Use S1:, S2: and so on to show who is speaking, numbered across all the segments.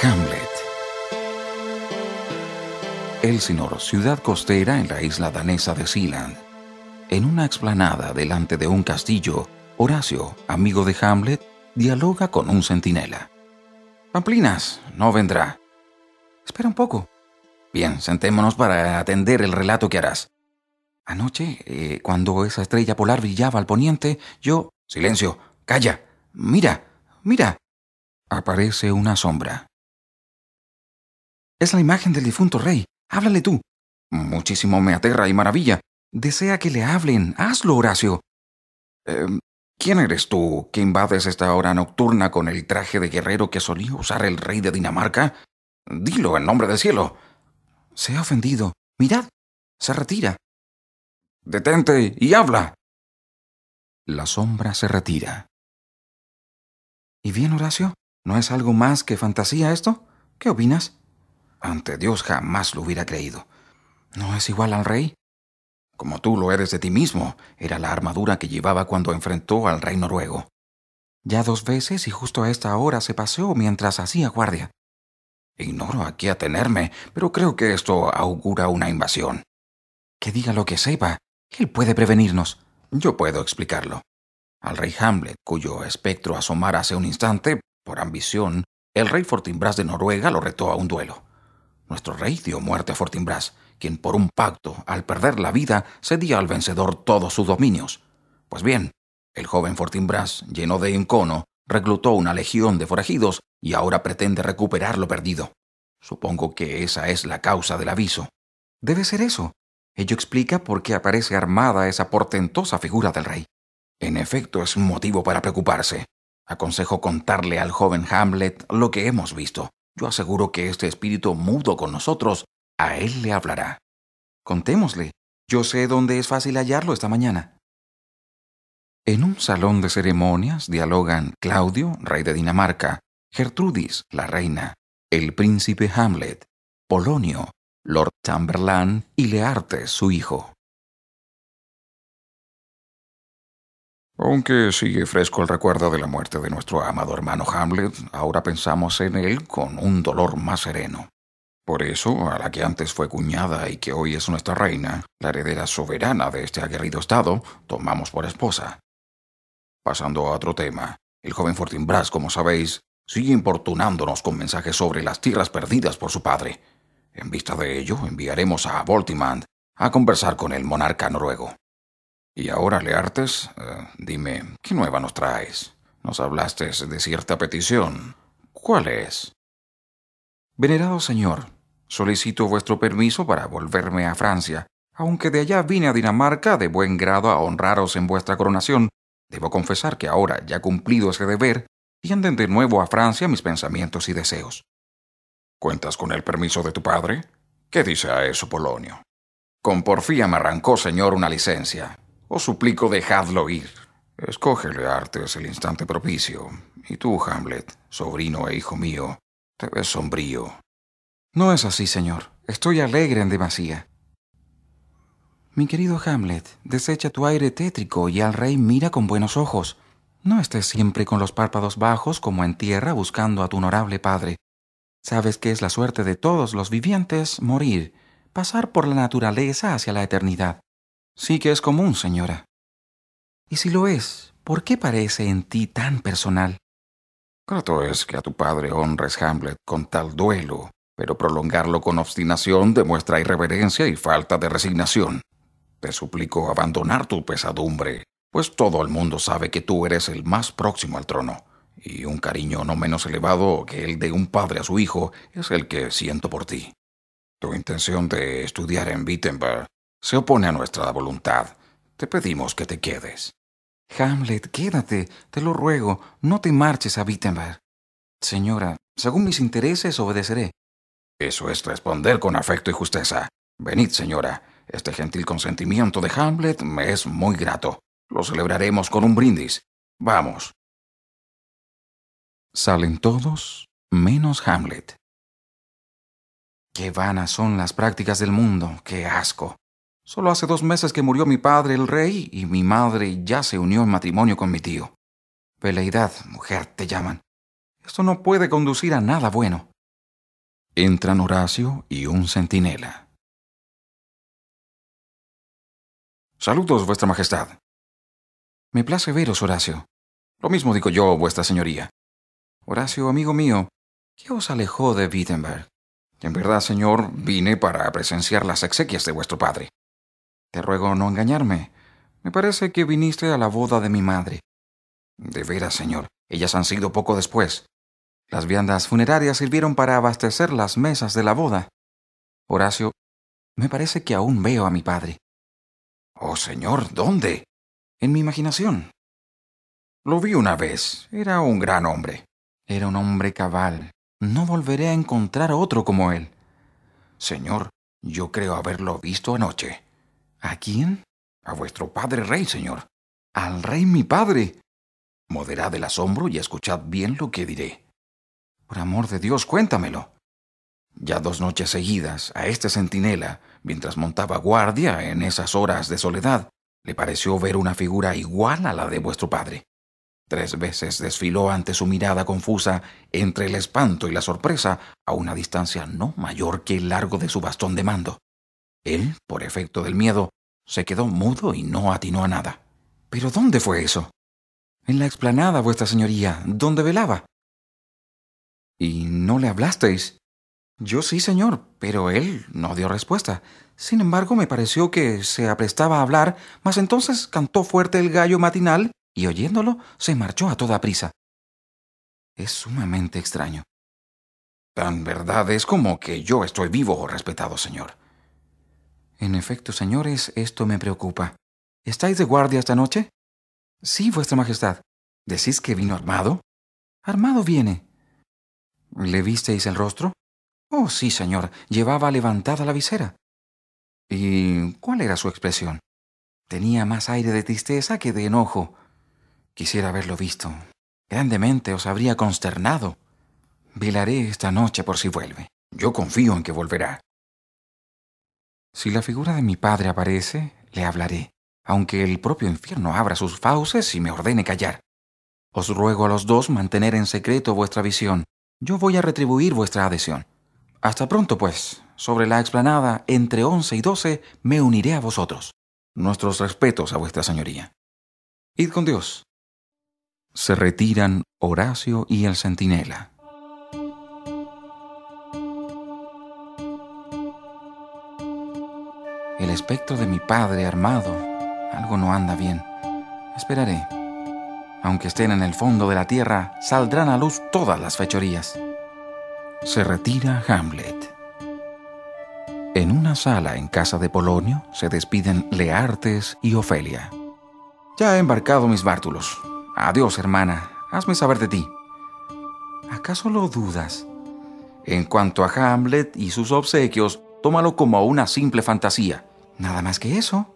S1: Hamlet. Elsinor, ciudad costera en la isla danesa de Sealand. En una explanada delante de un castillo, Horacio, amigo de Hamlet, dialoga con un centinela. Pamplinas, no vendrá. Espera un poco. Bien, sentémonos para atender el relato que harás. Anoche, eh, cuando esa estrella polar brillaba al poniente, yo... Silencio, calla, mira, mira. Aparece una sombra. Es la imagen del difunto rey. Háblale tú. Muchísimo me aterra y maravilla. Desea que le hablen. Hazlo, Horacio. Em, ¿Quién eres tú que invades esta hora nocturna con el traje de guerrero que solía usar el rey de Dinamarca? Dilo en nombre del cielo. Se ha ofendido. Mirad. Se retira. Detente y habla. La sombra se retira. ¿Y bien, Horacio? ¿No es algo más que fantasía esto? ¿Qué opinas? Ante Dios jamás lo hubiera creído. ¿No es igual al rey? Como tú lo eres de ti mismo, era la armadura que llevaba cuando enfrentó al rey noruego. Ya dos veces y justo a esta hora se paseó mientras hacía guardia. Ignoro a qué atenerme, pero creo que esto augura una invasión. Que diga lo que sepa, él puede prevenirnos. Yo puedo explicarlo. Al rey Hamlet, cuyo espectro asomara hace un instante, por ambición, el rey Fortinbras de Noruega lo retó a un duelo. Nuestro rey dio muerte a Fortinbras, quien por un pacto, al perder la vida, cedía al vencedor todos sus dominios. Pues bien, el joven Fortinbras, lleno de encono, reclutó una legión de forajidos y ahora pretende recuperar lo perdido. Supongo que esa es la causa del aviso. Debe ser eso. Ello explica por qué aparece armada esa portentosa figura del rey. En efecto, es un motivo para preocuparse. Aconsejo contarle al joven Hamlet lo que hemos visto, yo aseguro que este espíritu mudo con nosotros, a él le hablará. Contémosle. Yo sé dónde es fácil hallarlo esta mañana. En un salón de ceremonias dialogan Claudio, rey de Dinamarca, Gertrudis, la reina, el príncipe Hamlet, Polonio, Lord Chamberlain y Learte, su hijo. Aunque sigue fresco el recuerdo de la muerte de nuestro amado hermano Hamlet, ahora pensamos en él con un dolor más sereno. Por eso, a la que antes fue cuñada y que hoy es nuestra reina, la heredera soberana de este aguerrido estado, tomamos por esposa. Pasando a otro tema, el joven Fortinbras, como sabéis, sigue importunándonos con mensajes sobre las tierras perdidas por su padre. En vista de ello, enviaremos a Voltimand a conversar con el monarca noruego. Y ahora, Leartes, eh, dime, ¿qué nueva nos traes? Nos hablaste de cierta petición. ¿Cuál es? Venerado señor, solicito vuestro permiso para volverme a Francia, aunque de allá vine a Dinamarca de buen grado a honraros en vuestra coronación. Debo confesar que ahora, ya cumplido ese deber, tienden de nuevo a Francia mis pensamientos y deseos. ¿Cuentas con el permiso de tu padre? ¿Qué dice a eso Polonio? Con porfía me arrancó, señor, una licencia. Os suplico dejadlo ir. Escógele, Artes, el instante propicio. Y tú, Hamlet, sobrino e hijo mío, te ves sombrío. No es así, señor. Estoy alegre en demasía. Mi querido Hamlet, desecha tu aire tétrico y al rey mira con buenos ojos. No estés siempre con los párpados bajos como en tierra buscando a tu honorable padre. Sabes que es la suerte de todos los vivientes morir, pasar por la naturaleza hacia la eternidad. Sí que es común, señora. Y si lo es, ¿por qué parece en ti tan personal? Grato es que a tu padre honres Hamlet con tal duelo, pero prolongarlo con obstinación demuestra irreverencia y falta de resignación. Te suplico abandonar tu pesadumbre, pues todo el mundo sabe que tú eres el más próximo al trono, y un cariño no menos elevado que el de un padre a su hijo es el que siento por ti. Tu intención de estudiar en Wittenberg se opone a nuestra voluntad. Te pedimos que te quedes. Hamlet, quédate, te lo ruego, no te marches a Wittenberg. Señora, según mis intereses obedeceré. Eso es responder con afecto y justeza. Venid, señora. Este gentil consentimiento de Hamlet me es muy grato. Lo celebraremos con un brindis. Vamos. Salen todos menos Hamlet. Qué vanas son las prácticas del mundo, qué asco. Solo hace dos meses que murió mi padre el rey y mi madre ya se unió en matrimonio con mi tío. Peleidad, mujer, te llaman. Esto no puede conducir a nada bueno. Entran Horacio y un
S2: centinela. Saludos, Vuestra Majestad.
S1: Me place veros, Horacio. Lo mismo digo yo, Vuestra Señoría. Horacio, amigo mío, ¿qué os alejó de Wittenberg? En verdad, señor, vine para presenciar las exequias de vuestro padre. Te ruego no engañarme. Me parece que viniste a la boda de mi madre. De veras, señor. Ellas han sido poco después. Las viandas funerarias sirvieron para abastecer las mesas de la boda. Horacio, me parece que aún veo a mi padre. Oh, señor, ¿dónde? En mi imaginación. Lo vi una vez. Era un gran hombre. Era un hombre cabal. No volveré a encontrar otro como él. Señor, yo creo haberlo visto anoche. ¿A quién? A vuestro padre rey, señor. Al rey mi padre. Moderad el asombro y escuchad bien lo que diré. Por amor de Dios, cuéntamelo. Ya dos noches seguidas, a este centinela, mientras montaba guardia en esas horas de soledad, le pareció ver una figura igual a la de vuestro padre. Tres veces desfiló ante su mirada confusa, entre el espanto y la sorpresa, a una distancia no mayor que el largo de su bastón de mando. Él, por efecto del miedo, se quedó mudo y no atinó a nada. ¿Pero dónde fue eso? En la explanada, vuestra señoría, donde velaba. ¿Y no le hablasteis? Yo sí, señor, pero él no dio respuesta. Sin embargo, me pareció que se aprestaba a hablar, mas entonces cantó fuerte el gallo matinal y oyéndolo se marchó a toda prisa. Es sumamente extraño. Tan verdad es como que yo estoy vivo, o respetado señor. En efecto, señores, esto me preocupa. ¿Estáis de guardia esta noche? Sí, Vuestra Majestad. ¿Decís que vino armado? Armado viene. ¿Le visteis el rostro? Oh, sí, señor. Llevaba levantada la visera. ¿Y cuál era su expresión? Tenía más aire de tristeza que de enojo. Quisiera haberlo visto. Grandemente os habría consternado. Velaré esta noche por si vuelve. Yo confío en que volverá. Si la figura de mi padre aparece, le hablaré, aunque el propio infierno abra sus fauces y me ordene callar. Os ruego a los dos mantener en secreto vuestra visión. Yo voy a retribuir vuestra adhesión. Hasta pronto, pues. Sobre la explanada, entre once y doce, me uniré a vosotros. Nuestros respetos a vuestra señoría. Id con Dios. Se retiran Horacio y el centinela. El espectro de mi padre armado. Algo no anda bien. Esperaré. Aunque estén en el fondo de la tierra, saldrán a luz todas las fechorías. Se retira Hamlet. En una sala en casa de Polonio se despiden Leartes y Ofelia. Ya he embarcado mis bártulos. Adiós, hermana. Hazme saber de ti. ¿Acaso lo dudas? En cuanto a Hamlet y sus obsequios, tómalo como una simple fantasía. Nada más que eso.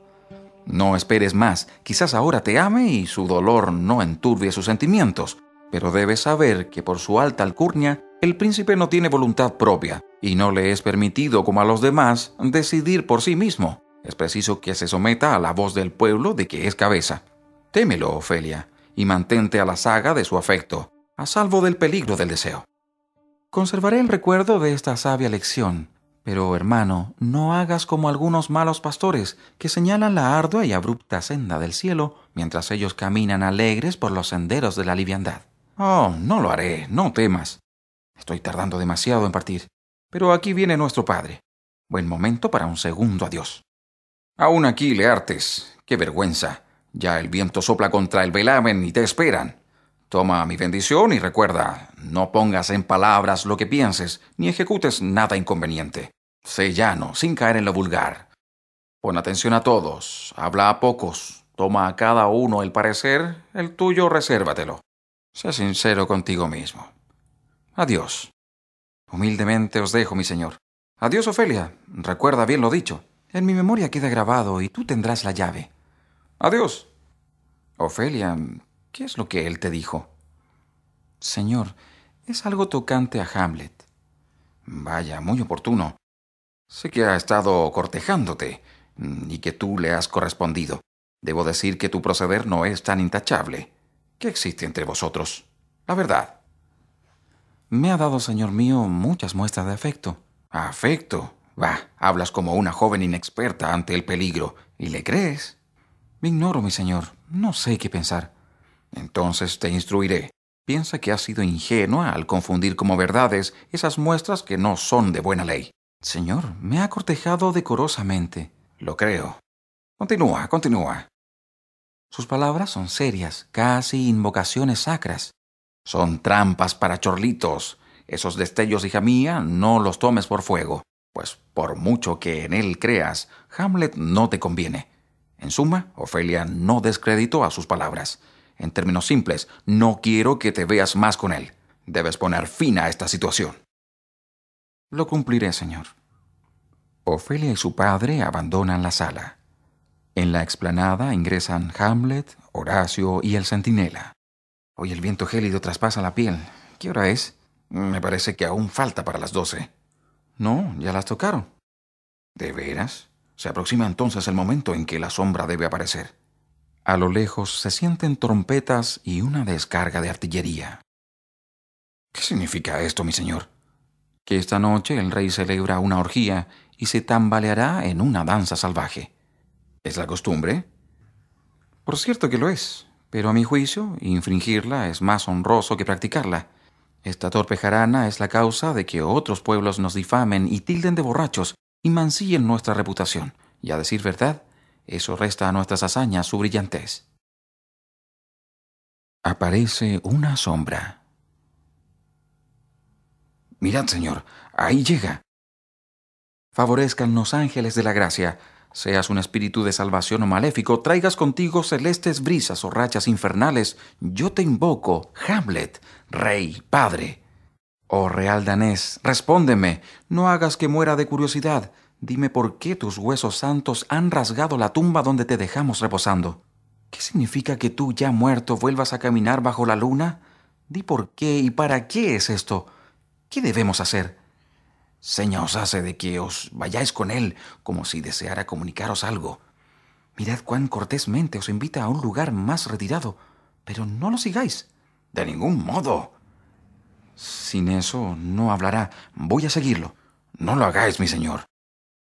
S1: No esperes más. Quizás ahora te ame y su dolor no enturbie sus sentimientos. Pero debes saber que por su alta alcurnia, el príncipe no tiene voluntad propia y no le es permitido, como a los demás, decidir por sí mismo. Es preciso que se someta a la voz del pueblo de que es cabeza. Témelo, Ofelia, y mantente a la saga de su afecto, a salvo del peligro del deseo. Conservaré el recuerdo de esta sabia lección pero, hermano, no hagas como algunos malos pastores que señalan la ardua y abrupta senda del cielo mientras ellos caminan alegres por los senderos de la liviandad. Oh, no lo haré, no temas. Estoy tardando demasiado en partir. Pero aquí viene nuestro Padre. Buen momento para un segundo adiós. Aún aquí, Leartes. Qué vergüenza. Ya el viento sopla contra el velamen y te esperan. Toma mi bendición y recuerda, no pongas en palabras lo que pienses, ni ejecutes nada inconveniente. Sé llano, sin caer en lo vulgar. Pon atención a todos, habla a pocos, toma a cada uno el parecer, el tuyo resérvatelo. Sé sincero contigo mismo. Adiós. Humildemente os dejo, mi señor. Adiós, Ofelia. Recuerda bien lo dicho. En mi memoria queda grabado y tú tendrás la llave. Adiós. Ofelia, ¿Qué es lo que él te dijo? Señor, es algo tocante a Hamlet. Vaya, muy oportuno. Sé que ha estado cortejándote y que tú le has correspondido. Debo decir que tu proceder no es tan intachable. ¿Qué existe entre vosotros? La verdad. Me ha dado, señor mío, muchas muestras de afecto. ¿Afecto? Bah, hablas como una joven inexperta ante el peligro. ¿Y le crees? Me Ignoro, mi señor. No sé qué pensar. Entonces te instruiré. Piensa que has sido ingenua al confundir como verdades esas muestras que no son de buena ley. Señor, me ha cortejado decorosamente. Lo creo. Continúa, continúa. Sus palabras son serias, casi invocaciones sacras. Son trampas para chorlitos. Esos destellos, hija mía, no los tomes por fuego, pues por mucho que en él creas, Hamlet no te conviene. En suma, Ofelia no descreditó a sus palabras. En términos simples, no quiero que te veas más con él. Debes poner fin a esta situación. Lo cumpliré, señor. Ofelia y su padre abandonan la sala. En la explanada ingresan Hamlet, Horacio y el centinela. Hoy el viento gélido traspasa la piel. ¿Qué hora es? Me parece que aún falta para las doce. No, ya las tocaron. ¿De veras? Se aproxima entonces el momento en que la sombra debe aparecer. A lo lejos se sienten trompetas y una descarga de artillería. ¿Qué significa esto, mi señor? Que esta noche el rey celebra una orgía y se tambaleará en una danza salvaje. ¿Es la costumbre? Por cierto que lo es, pero a mi juicio, infringirla es más honroso que practicarla. Esta torpe jarana es la causa de que otros pueblos nos difamen y tilden de borrachos y mancillen nuestra reputación. Y a decir verdad, eso resta a nuestras hazañas su brillantez. Aparece una sombra. Mirad, Señor, ahí llega. Favorezcan los ángeles de la gracia, seas un espíritu de salvación o maléfico, traigas contigo celestes brisas o rachas infernales, yo te invoco, Hamlet, rey, padre. Oh real danés, respóndeme, no hagas que muera de curiosidad, Dime por qué tus huesos santos han rasgado la tumba donde te dejamos reposando. ¿Qué significa que tú ya muerto vuelvas a caminar bajo la luna? Di por qué y para qué es esto. ¿Qué debemos hacer? Seña os hace de que os vayáis con él, como si deseara comunicaros algo. Mirad cuán cortésmente os invita a un lugar más retirado, pero no lo sigáis. De ningún modo. Sin eso no hablará. Voy a seguirlo. No lo hagáis, mi señor.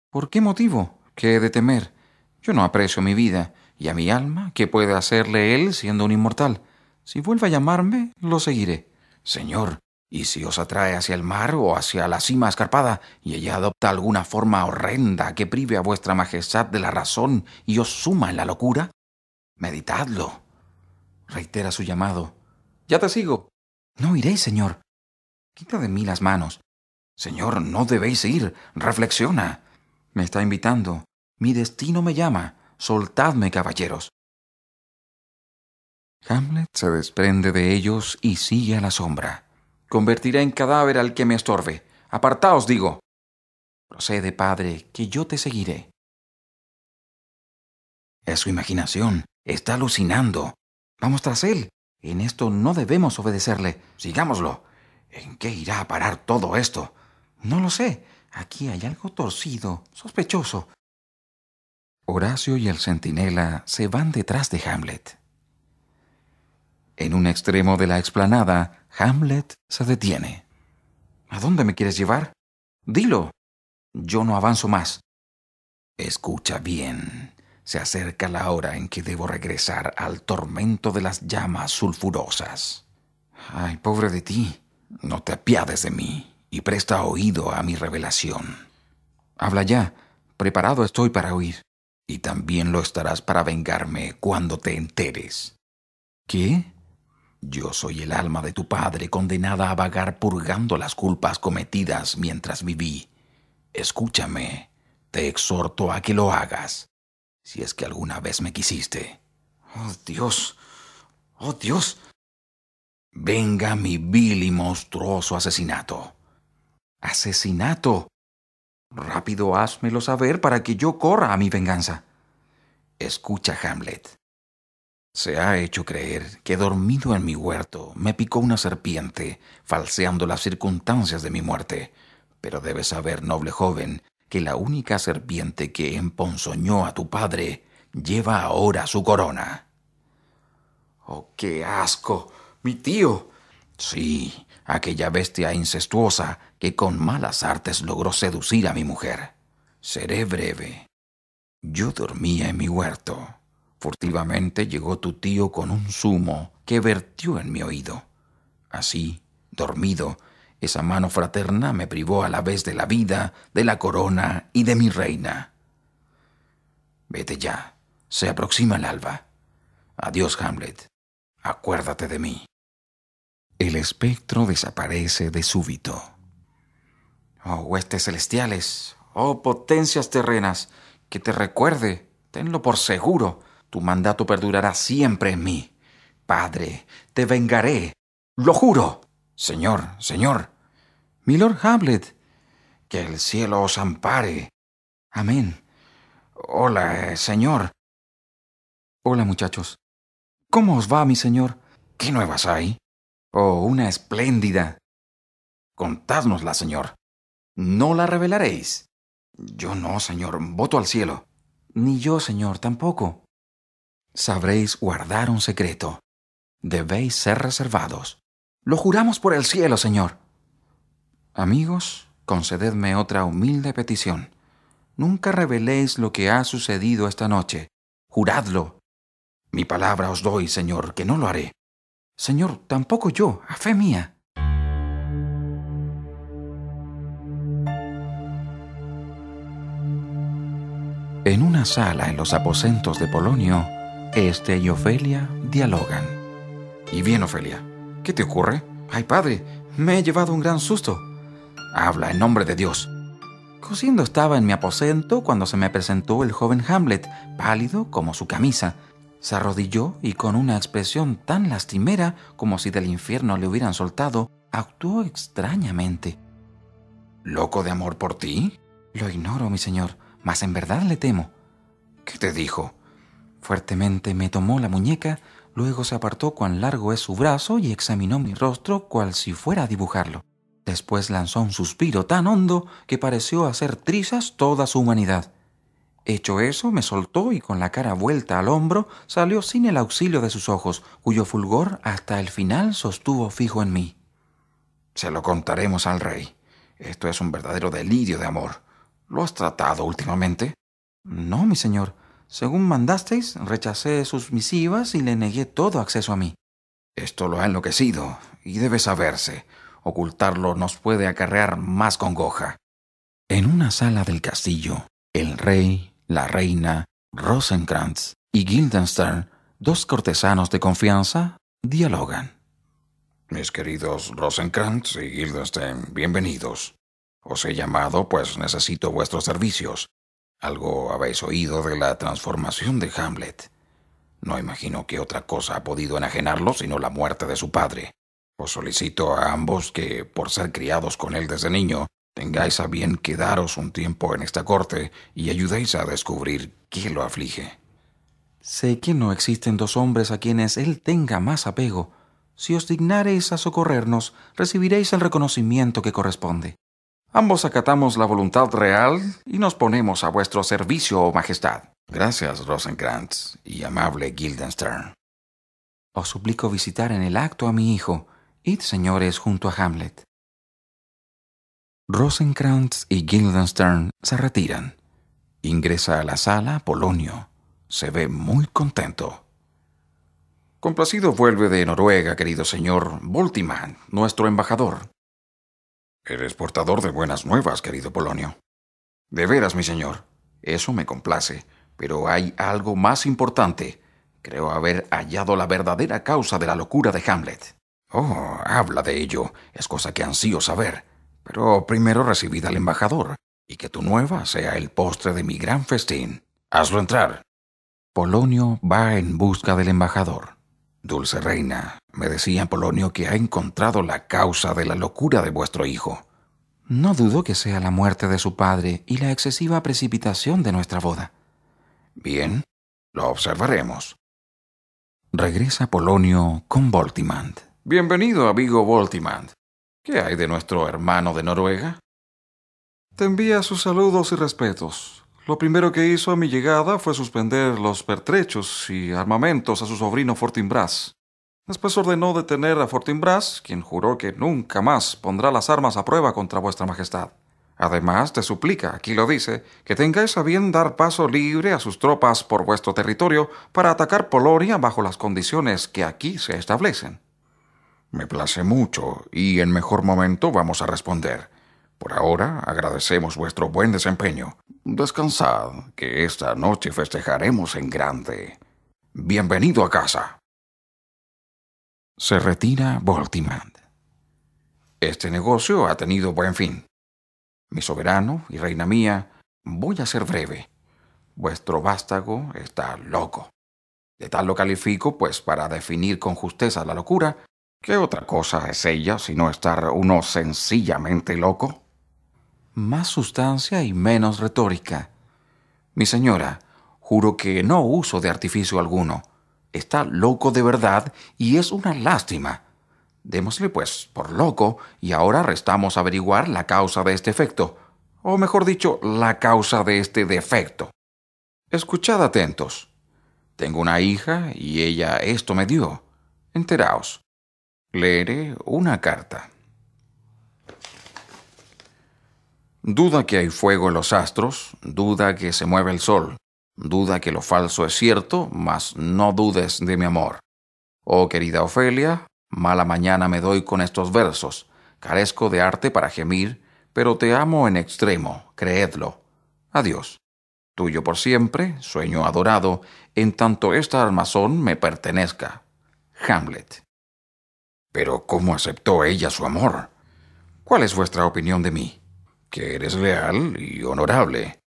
S1: ¿Por qué motivo? ¿Qué he de temer? Yo no aprecio mi vida, y a mi alma, ¿qué puede hacerle él siendo un inmortal? Si vuelve a llamarme, lo seguiré. Señor, ¿y si os atrae hacia el mar o hacia la cima escarpada, y ella adopta alguna forma horrenda que prive a vuestra majestad de la razón y os suma en la locura? Meditadlo. Reitera su llamado. Ya te sigo. No iré, señor. Quita de mí las manos. Señor, no debéis ir. Reflexiona. Me está invitando. Mi destino me llama. Soltadme, caballeros. Hamlet se desprende de ellos y sigue a la sombra. Convertiré en cadáver al que me estorbe. Apartaos, digo. Procede, padre, que yo te seguiré. Es su imaginación. Está alucinando. Vamos tras él. En esto no debemos obedecerle. Sigámoslo. ¿En qué irá a parar todo esto? No lo sé. Aquí hay algo torcido, sospechoso. Horacio y el centinela se van detrás de Hamlet. En un extremo de la explanada, Hamlet se detiene. ¿A dónde me quieres llevar? Dilo. Yo no avanzo más. Escucha bien. Se acerca la hora en que debo regresar al tormento de las llamas sulfurosas. Ay, pobre de ti. No te apiades de mí y presta oído a mi revelación. Habla ya, preparado estoy para oír, y también lo estarás para vengarme cuando te enteres. ¿Qué? Yo soy el alma de tu padre condenada a vagar purgando las culpas cometidas mientras viví. Escúchame, te exhorto a que lo hagas, si es que alguna vez me quisiste. Oh Dios, oh Dios. Venga mi vil y monstruoso asesinato. Asesinato. Rápido házmelo saber para que yo corra a mi venganza. Escucha, Hamlet. Se ha hecho creer que dormido en mi huerto me picó una serpiente, falseando las circunstancias de mi muerte. Pero debes saber, noble joven, que la única serpiente que emponzoñó a tu padre lleva ahora su corona. ¡Oh, qué asco! ¡Mi tío! Sí, aquella bestia incestuosa que con malas artes logró seducir a mi mujer. Seré breve. Yo dormía en mi huerto. Furtivamente llegó tu tío con un zumo que vertió en mi oído. Así, dormido, esa mano fraterna me privó a la vez de la vida, de la corona y de mi reina. Vete ya. Se aproxima el alba. Adiós, Hamlet. Acuérdate de mí. El espectro desaparece de súbito oh huestes celestiales, oh potencias terrenas, que te recuerde, tenlo por seguro, tu mandato perdurará siempre en mí. Padre, te vengaré, lo juro. Señor, Señor, Milord Hamlet, que el cielo os ampare. Amén. Hola, Señor. Hola, muchachos. ¿Cómo os va, mi Señor? ¿Qué nuevas hay? Oh, una espléndida. Contádnosla, Señor. ¿No la revelaréis? Yo no, Señor, voto al cielo. Ni yo, Señor, tampoco. Sabréis guardar un secreto. Debéis ser reservados. Lo juramos por el cielo, Señor. Amigos, concededme otra humilde petición. Nunca reveléis lo que ha sucedido esta noche. Juradlo. Mi palabra os doy, Señor, que no lo haré. Señor, tampoco yo, a fe mía. En una sala en los aposentos de Polonio, este y Ofelia dialogan. Y bien, Ofelia, ¿qué te ocurre? Ay, padre, me he llevado un gran susto. Habla en nombre de Dios. Cosiendo estaba en mi aposento cuando se me presentó el joven Hamlet, pálido como su camisa. Se arrodilló y con una expresión tan lastimera como si del infierno le hubieran soltado, actuó extrañamente. ¿Loco de amor por ti? Lo ignoro, mi señor mas en verdad le temo. ¿Qué te dijo? Fuertemente me tomó la muñeca, luego se apartó cuán largo es su brazo y examinó mi rostro cual si fuera a dibujarlo. Después lanzó un suspiro tan hondo que pareció hacer trizas toda su humanidad. Hecho eso, me soltó y con la cara vuelta al hombro salió sin el auxilio de sus ojos, cuyo fulgor hasta el final sostuvo fijo en mí. Se lo contaremos al rey. Esto es un verdadero delirio de amor. ¿Lo has tratado últimamente? No, mi señor. Según mandasteis, rechacé sus misivas y le negué todo acceso a mí. Esto lo ha enloquecido, y debe saberse. Ocultarlo nos puede acarrear más congoja. En una sala del castillo, el rey, la reina, Rosenkrantz y Guildenstern, dos cortesanos de confianza, dialogan. Mis queridos Rosenkrantz y Guildenstern, bienvenidos. Os he llamado, pues necesito vuestros servicios. Algo habéis oído de la transformación de Hamlet. No imagino que otra cosa ha podido enajenarlo sino la muerte de su padre. Os solicito a ambos que, por ser criados con él desde niño, tengáis a bien quedaros un tiempo en esta corte y ayudéis a descubrir qué lo aflige. Sé que no existen dos hombres a quienes él tenga más apego. Si os dignareis a socorrernos, recibiréis el reconocimiento que corresponde. Ambos acatamos la voluntad real y nos ponemos a vuestro servicio, oh Majestad. Gracias, Rosenkrantz y amable Guildenstern. Os suplico visitar en el acto a mi hijo. Id, señores, junto a Hamlet. Rosenkrantz y Guildenstern se retiran. Ingresa a la sala Polonio. Se ve muy contento. Complacido vuelve de Noruega, querido señor Voltiman, nuestro embajador. Eres portador de buenas nuevas, querido Polonio. De veras, mi señor. Eso me complace. Pero hay algo más importante. Creo haber hallado la verdadera causa de la locura de Hamlet. Oh, habla de ello. Es cosa que ansío saber. Pero primero recibid al embajador, y que tu nueva sea el postre de mi gran festín. Hazlo entrar. Polonio va en busca del embajador. Dulce reina, me decía Polonio que ha encontrado la causa de la locura de vuestro hijo. No dudo que sea la muerte de su padre y la excesiva precipitación de nuestra boda. Bien, lo observaremos. Regresa Polonio con Voltimand. Bienvenido, amigo Voltimand. ¿Qué hay de nuestro hermano de Noruega? Te envía sus saludos y respetos. Lo primero que hizo a mi llegada fue suspender los pertrechos y armamentos a su sobrino Fortinbras. Después ordenó detener a Fortinbras, quien juró que nunca más pondrá las armas a prueba contra vuestra majestad. Además, te suplica, aquí lo dice, que tengáis a bien dar paso libre a sus tropas por vuestro territorio para atacar Polonia bajo las condiciones que aquí se establecen. Me place mucho, y en mejor momento vamos a responder. Por ahora agradecemos vuestro buen desempeño. Descansad, que esta noche festejaremos en grande. Bienvenido a casa. Se retira Voltimand. Este negocio ha tenido buen fin. Mi soberano y reina mía, voy a ser breve. Vuestro vástago está loco. De tal lo califico, pues para definir con justeza la locura, ¿qué otra cosa es ella sino estar uno sencillamente loco? Más sustancia y menos retórica. Mi señora, juro que no uso de artificio alguno está loco de verdad y es una lástima. Démosle, pues, por loco y ahora restamos averiguar la causa de este efecto, o mejor dicho, la causa de este defecto. Escuchad atentos. Tengo una hija y ella esto me dio. Enteraos. Leeré una carta. Duda que hay fuego en los astros, duda que se mueve el sol, Duda que lo falso es cierto, mas no dudes de mi amor. Oh querida Ofelia, mala mañana me doy con estos versos. Carezco de arte para gemir, pero te amo en extremo, creedlo. Adiós. Tuyo por siempre, sueño adorado, en tanto esta armazón me pertenezca. Hamlet. Pero ¿cómo aceptó ella su amor? ¿Cuál es vuestra opinión de mí? Que eres leal y honorable,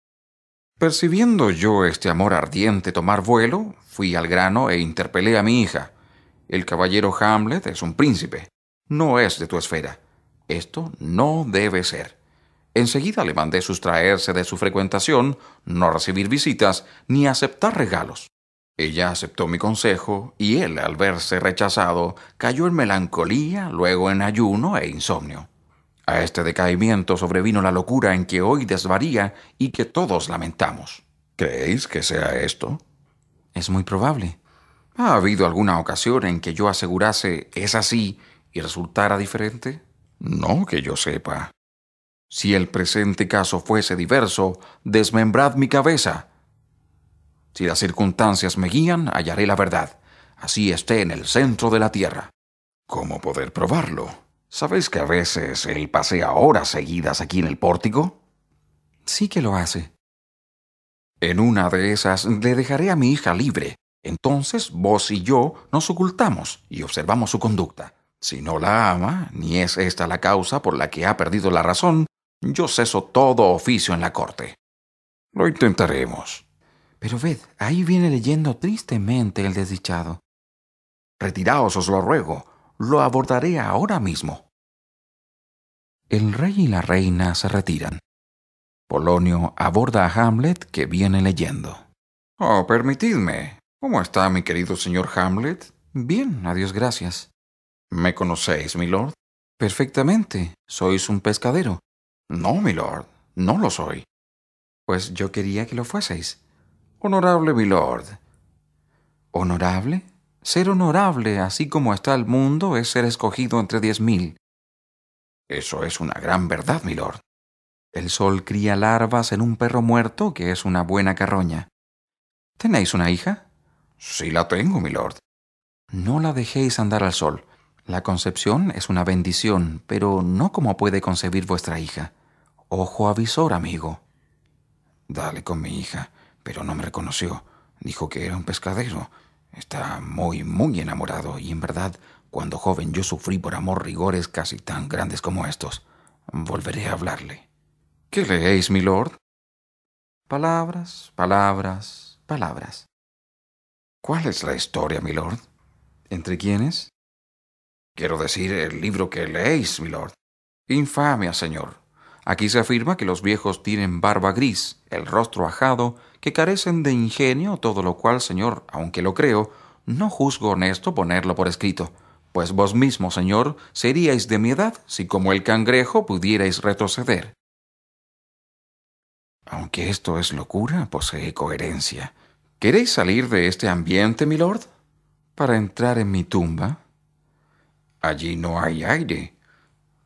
S1: Percibiendo yo este amor ardiente tomar vuelo, fui al grano e interpelé a mi hija. El caballero Hamlet es un príncipe. No es de tu esfera. Esto no debe ser. Enseguida le mandé sustraerse de su frecuentación, no recibir visitas, ni aceptar regalos. Ella aceptó mi consejo y él, al verse rechazado, cayó en melancolía, luego en ayuno e insomnio. A este decaimiento sobrevino la locura en que hoy desvaría y que todos lamentamos. ¿Creéis que sea esto? Es muy probable. ¿Ha habido alguna ocasión en que yo asegurase es así y resultara diferente? No que yo sepa. Si el presente caso fuese diverso, desmembrad mi cabeza. Si las circunstancias me guían, hallaré la verdad. Así esté en el centro de la tierra. ¿Cómo poder probarlo? ¿Sabéis que a veces él pasea horas seguidas aquí en el pórtico? Sí que lo hace. En una de esas le dejaré a mi hija libre. Entonces vos y yo nos ocultamos y observamos su conducta. Si no la ama, ni es esta la causa por la que ha perdido la razón, yo ceso todo oficio en la corte. Lo intentaremos. Pero ved, ahí viene leyendo tristemente el desdichado. Retiraos, os lo ruego. Lo abordaré ahora mismo. El rey y la reina se retiran. Polonio aborda a Hamlet que viene leyendo. Oh, permitidme. ¿Cómo está mi querido señor Hamlet? Bien, adiós, gracias. ¿Me conocéis, milord? Perfectamente. ¿Sois un pescadero? No, milord, no lo soy. Pues yo quería que lo fueseis. Honorable milord. ¿Honorable? Ser honorable, así como está el mundo, es ser escogido entre diez mil. Eso es una gran verdad, milord. El sol cría larvas en un perro muerto que es una buena carroña. ¿Tenéis una hija? Sí la tengo, milord. No la dejéis andar al sol. La concepción es una bendición, pero no como puede concebir vuestra hija. Ojo avisor, amigo. Dale con mi hija, pero no me reconoció. Dijo que era un pescadero. Está muy, muy enamorado y en verdad, cuando joven yo sufrí por amor rigores casi tan grandes como estos. Volveré a hablarle. ¿Qué leéis, mi lord? Palabras, palabras, palabras. ¿Cuál es la historia, mi lord? ¿Entre quiénes? Quiero decir, el libro que leéis, mi lord. Infamia, señor. Aquí se afirma que los viejos tienen barba gris, el rostro ajado que carecen de ingenio, todo lo cual, Señor, aunque lo creo, no juzgo honesto ponerlo por escrito. Pues vos mismo, Señor, seríais de mi edad si como el cangrejo pudierais retroceder. Aunque esto es locura, posee coherencia. ¿Queréis salir de este ambiente, milord? ¿Para entrar en mi tumba? Allí no hay aire.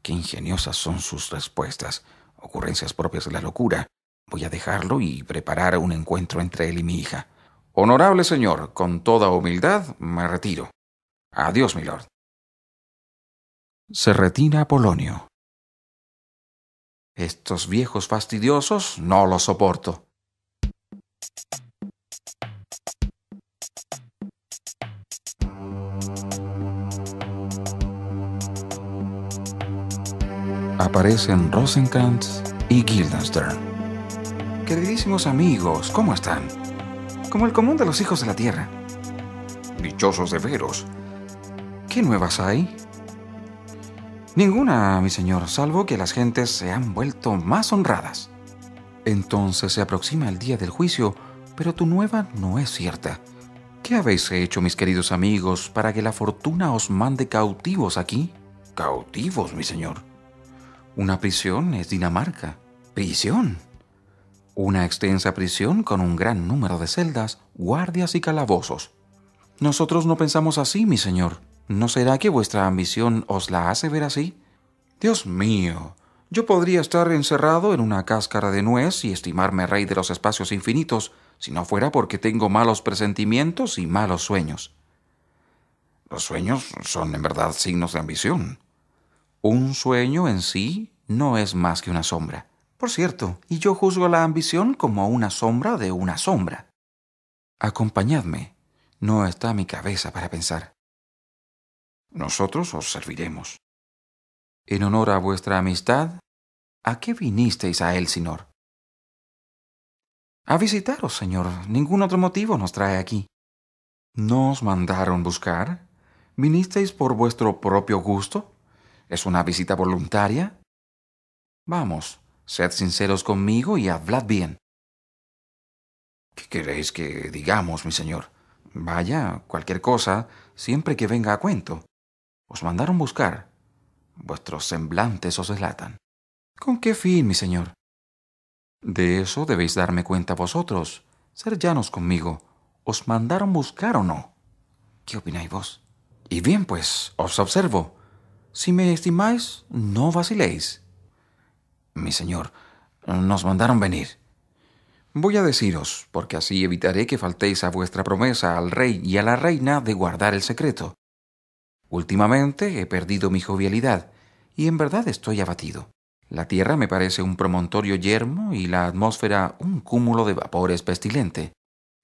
S1: Qué ingeniosas son sus respuestas, ocurrencias propias de la locura. Voy a dejarlo y preparar un encuentro entre él y mi hija. Honorable señor, con toda humildad me retiro. Adiós, milord. Se retira Polonio. Estos viejos fastidiosos no los soporto. Aparecen Rosencrantz y Guildenstern. Queridísimos amigos, ¿cómo están? Como el común de los hijos de la tierra. Dichosos de veros. ¿Qué nuevas hay? Ninguna, mi señor, salvo que las gentes se han vuelto más honradas. Entonces se aproxima el día del juicio, pero tu nueva no es cierta. ¿Qué habéis hecho, mis queridos amigos, para que la fortuna os mande cautivos aquí? Cautivos, mi señor. Una prisión es Dinamarca. Prisión. Una extensa prisión con un gran número de celdas, guardias y calabozos. Nosotros no pensamos así, mi señor. ¿No será que vuestra ambición os la hace ver así? Dios mío, yo podría estar encerrado en una cáscara de nuez y estimarme rey de los espacios infinitos, si no fuera porque tengo malos presentimientos y malos sueños. Los sueños son en verdad signos de ambición. Un sueño en sí no es más que una sombra. Por cierto, y yo juzgo la ambición como una sombra de una sombra. Acompañadme, no está mi cabeza para pensar. Nosotros os serviremos. En honor a vuestra amistad, ¿a qué vinisteis a él, señor? A visitaros, señor. Ningún otro motivo nos trae aquí. ¿No os mandaron buscar? ¿Vinisteis por vuestro propio gusto? ¿Es una visita voluntaria? Vamos, Sed sinceros conmigo y hablad bien. ¿Qué queréis que digamos, mi señor? Vaya, cualquier cosa, siempre que venga a cuento. Os mandaron buscar. Vuestros semblantes os deslatan. ¿Con qué fin, mi señor? De eso debéis darme cuenta vosotros. Ser llanos conmigo. ¿Os mandaron buscar o no? ¿Qué opináis vos? Y bien, pues, os observo. Si me estimáis, no vaciléis. Mi señor, nos mandaron venir. Voy a deciros, porque así evitaré que faltéis a vuestra promesa al rey y a la reina de guardar el secreto. Últimamente he perdido mi jovialidad, y en verdad estoy abatido. La tierra me parece un promontorio yermo y la atmósfera un cúmulo de vapores pestilente.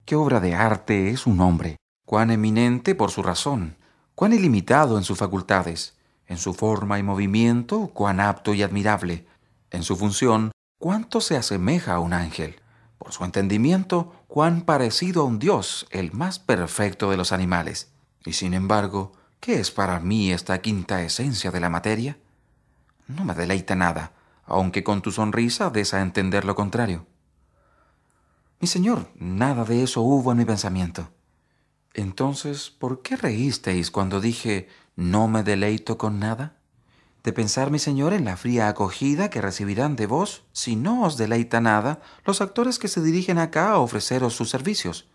S1: ¿Qué obra de arte es un hombre? Cuán eminente por su razón, cuán ilimitado en sus facultades, en su forma y movimiento, cuán apto y admirable, en su función, ¿cuánto se asemeja a un ángel? Por su entendimiento, cuán parecido a un dios, el más perfecto de los animales. Y sin embargo, ¿qué es para mí esta quinta esencia de la materia? No me deleita nada, aunque con tu sonrisa des a entender lo contrario. Mi señor, nada de eso hubo en mi pensamiento. Entonces, ¿por qué reísteis cuando dije no me deleito con nada? de pensar, mi señor, en la fría acogida que recibirán de vos, si no os deleita nada, los actores que se dirigen acá a ofreceros sus servicios.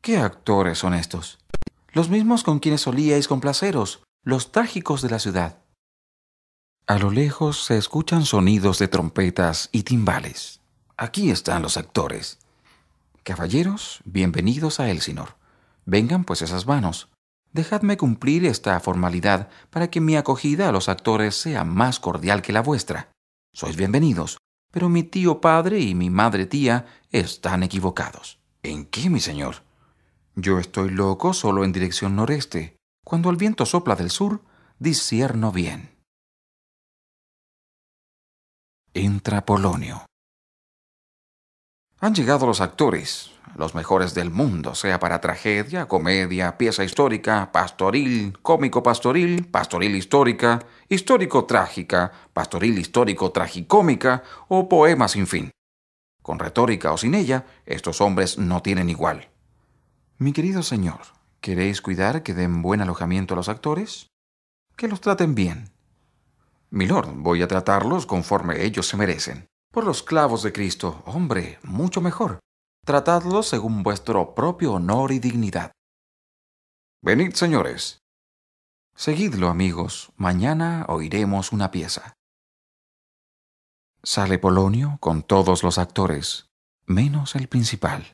S1: ¿Qué actores son estos? Los mismos con quienes solíais complaceros, los trágicos de la ciudad. A lo lejos se escuchan sonidos de trompetas y timbales. Aquí están los actores. Caballeros, bienvenidos a señor. Vengan pues esas manos. Dejadme cumplir esta formalidad para que mi acogida a los actores sea más cordial que la vuestra. Sois bienvenidos, pero mi tío padre y mi madre tía están equivocados. ¿En qué, mi señor? Yo estoy loco solo en dirección noreste. Cuando el viento sopla del sur, disierno bien.
S2: Entra Polonio.
S1: Han llegado los actores los mejores del mundo, sea para tragedia, comedia, pieza histórica, pastoril, cómico pastoril, pastoril histórica, histórico trágica, pastoril histórico tragicómica o poema sin fin. Con retórica o sin ella, estos hombres no tienen igual. Mi querido señor, ¿queréis cuidar que den buen alojamiento a los actores? Que los traten bien. Milord, voy a tratarlos conforme ellos se merecen. Por los clavos de Cristo, hombre, mucho mejor tratadlo según vuestro propio honor y dignidad. Venid, señores. Seguidlo, amigos, mañana oiremos una pieza. Sale Polonio con todos los actores, menos el principal.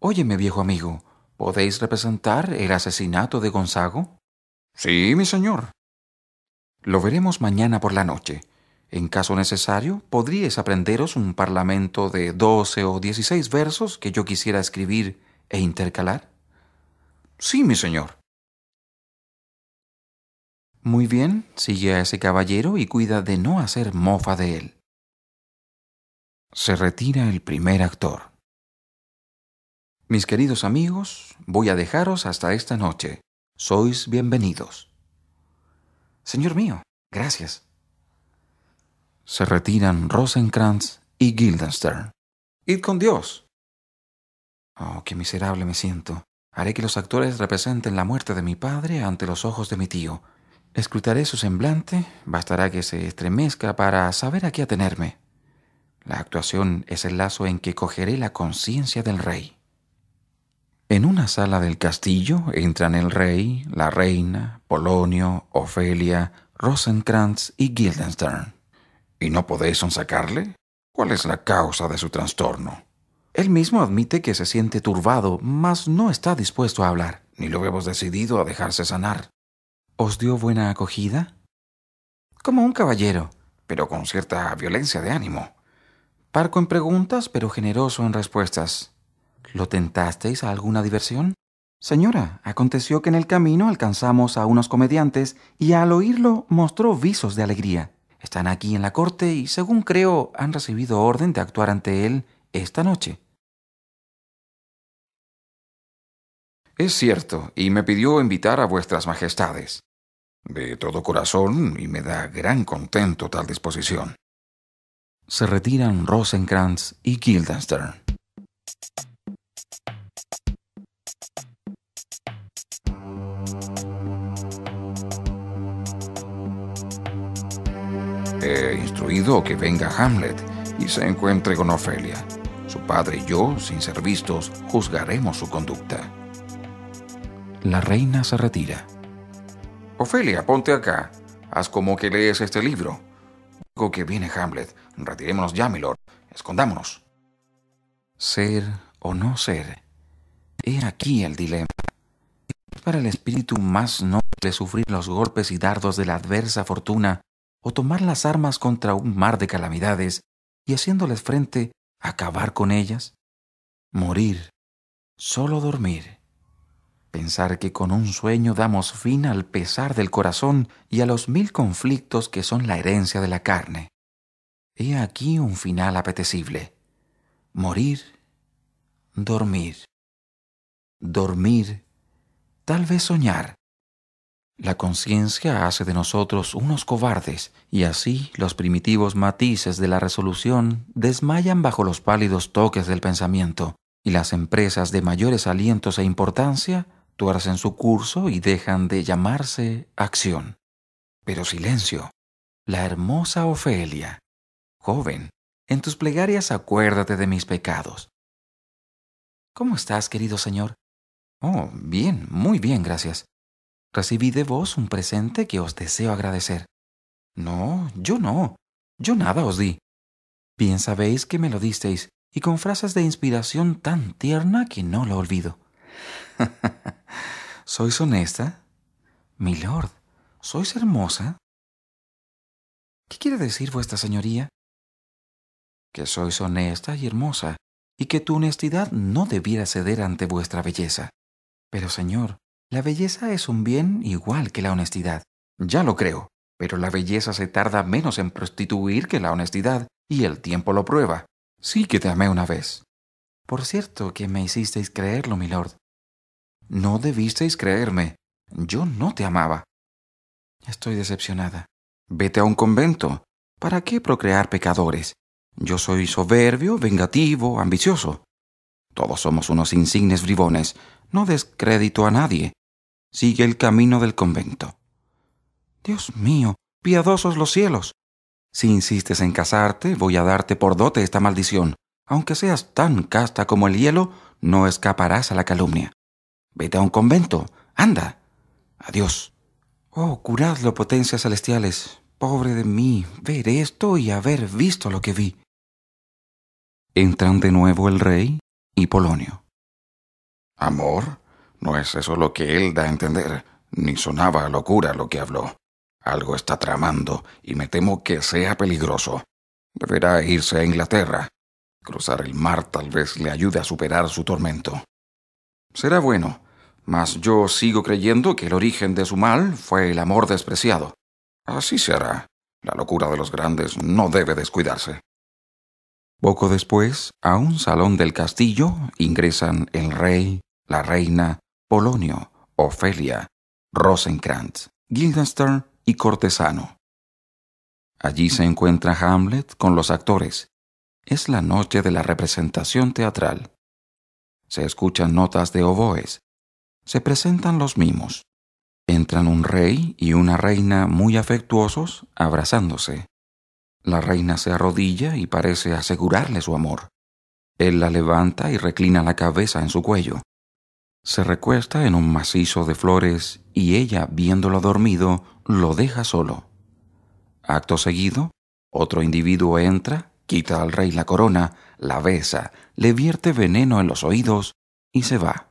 S1: Óyeme, viejo amigo, ¿podéis representar el asesinato de Gonzago? Sí, mi señor. Lo veremos mañana por la noche. En caso necesario, podríais aprenderos un parlamento de doce o dieciséis versos que yo quisiera escribir e intercalar. Sí, mi señor. Muy bien, sigue a ese caballero y cuida de no hacer mofa de él. Se retira el primer actor. Mis queridos amigos, voy a dejaros hasta esta noche. Sois bienvenidos. Señor mío, gracias se retiran Rosencrantz y Guildenstern. Id con Dios. Oh, qué miserable me siento. Haré que los actores representen la muerte de mi padre ante los ojos de mi tío. Escrutaré su semblante, bastará que se estremezca para saber a qué atenerme. La actuación es el lazo en que cogeré la conciencia del rey. En una sala del castillo entran el rey, la reina, Polonio, Ofelia, Rosencrantz y Guildenstern. ¿Y no podéis sonsacarle? ¿Cuál es la causa de su trastorno? Él mismo admite que se siente turbado, mas no está dispuesto a hablar, ni lo hemos decidido a dejarse sanar. ¿Os dio buena acogida? Como un caballero, pero con cierta violencia de ánimo. Parco en preguntas, pero generoso en respuestas. ¿Lo tentasteis a alguna diversión? Señora, aconteció que en el camino alcanzamos a unos comediantes y al oírlo mostró visos de alegría. Están aquí en la corte y, según creo, han recibido orden de actuar ante él esta noche. Es cierto, y me pidió invitar a vuestras majestades. De todo corazón, y me da gran contento tal disposición. Se retiran Rosencrantz y Guildenstern. He instruido que venga Hamlet y se encuentre con Ofelia. Su padre y yo, sin ser vistos, juzgaremos su conducta. La reina se retira. Ofelia, ponte acá. Haz como que lees este libro. Digo que viene Hamlet. Retirémonos ya, milord. Escondámonos. Ser o no ser. He aquí el dilema. para el espíritu más noble sufrir los golpes y dardos de la adversa fortuna o tomar las armas contra un mar de calamidades y haciéndoles frente, acabar con ellas? Morir, solo dormir. Pensar que con un sueño damos fin al pesar del corazón y a los mil conflictos que son la herencia de la carne. He aquí un final apetecible. Morir, dormir. Dormir, tal vez soñar, la conciencia hace de nosotros unos cobardes, y así los primitivos matices de la resolución desmayan bajo los pálidos toques del pensamiento, y las empresas de mayores alientos e importancia tuercen su curso y dejan de llamarse acción. Pero silencio. La hermosa Ofelia. Joven, en tus plegarias acuérdate de mis pecados. ¿Cómo estás, querido señor? Oh, bien, muy bien, gracias. Recibí de vos un presente que os deseo agradecer. No, yo no. Yo nada os di. Bien sabéis que me lo disteis, y con frases de inspiración tan tierna que no lo olvido. ¿Sois honesta? Milord, ¿sois hermosa? ¿Qué quiere decir vuestra señoría? Que sois honesta y hermosa, y que tu honestidad no debiera ceder ante vuestra belleza. Pero, señor, la belleza es un bien igual que la honestidad. Ya lo creo, pero la belleza se tarda menos en prostituir que la honestidad, y el tiempo lo prueba. Sí que te amé una vez. Por cierto que me hicisteis creerlo, milord. No debisteis creerme. Yo no te amaba. Estoy decepcionada. Vete a un convento. ¿Para qué procrear pecadores? Yo soy soberbio, vengativo, ambicioso. Todos somos unos insignes bribones, no des crédito a nadie. Sigue el camino del convento. Dios mío, piadosos los cielos. Si insistes en casarte, voy a darte por dote esta maldición. Aunque seas tan casta como el hielo, no escaparás a la calumnia. Vete a un convento. Anda. Adiós. Oh, curadlo, potencias celestiales. Pobre de mí, ver esto y haber visto lo que vi. Entran de nuevo el rey y Polonio. ¿Amor? No es eso lo que él da a entender. Ni sonaba a locura lo que habló. Algo está tramando y me temo que sea peligroso. Deberá irse a Inglaterra. Cruzar el mar tal vez le ayude a superar su tormento. Será bueno, mas yo sigo creyendo que el origen de su mal fue el amor despreciado. Así se hará. La locura de los grandes no debe descuidarse. Poco después, a un salón del castillo ingresan el rey, la reina, Polonio, Ofelia, Rosencrantz, Guildenstern y Cortesano. Allí se encuentra Hamlet con los actores. Es la noche de la representación teatral. Se escuchan notas de oboes. Se presentan los mimos. Entran un rey y una reina muy afectuosos, abrazándose. La reina se arrodilla y parece asegurarle su amor. Él la levanta y reclina la cabeza en su cuello. Se recuesta en un macizo de flores y ella, viéndolo dormido, lo deja solo. Acto seguido, otro individuo entra, quita al rey la corona, la besa, le vierte veneno en los oídos y se va.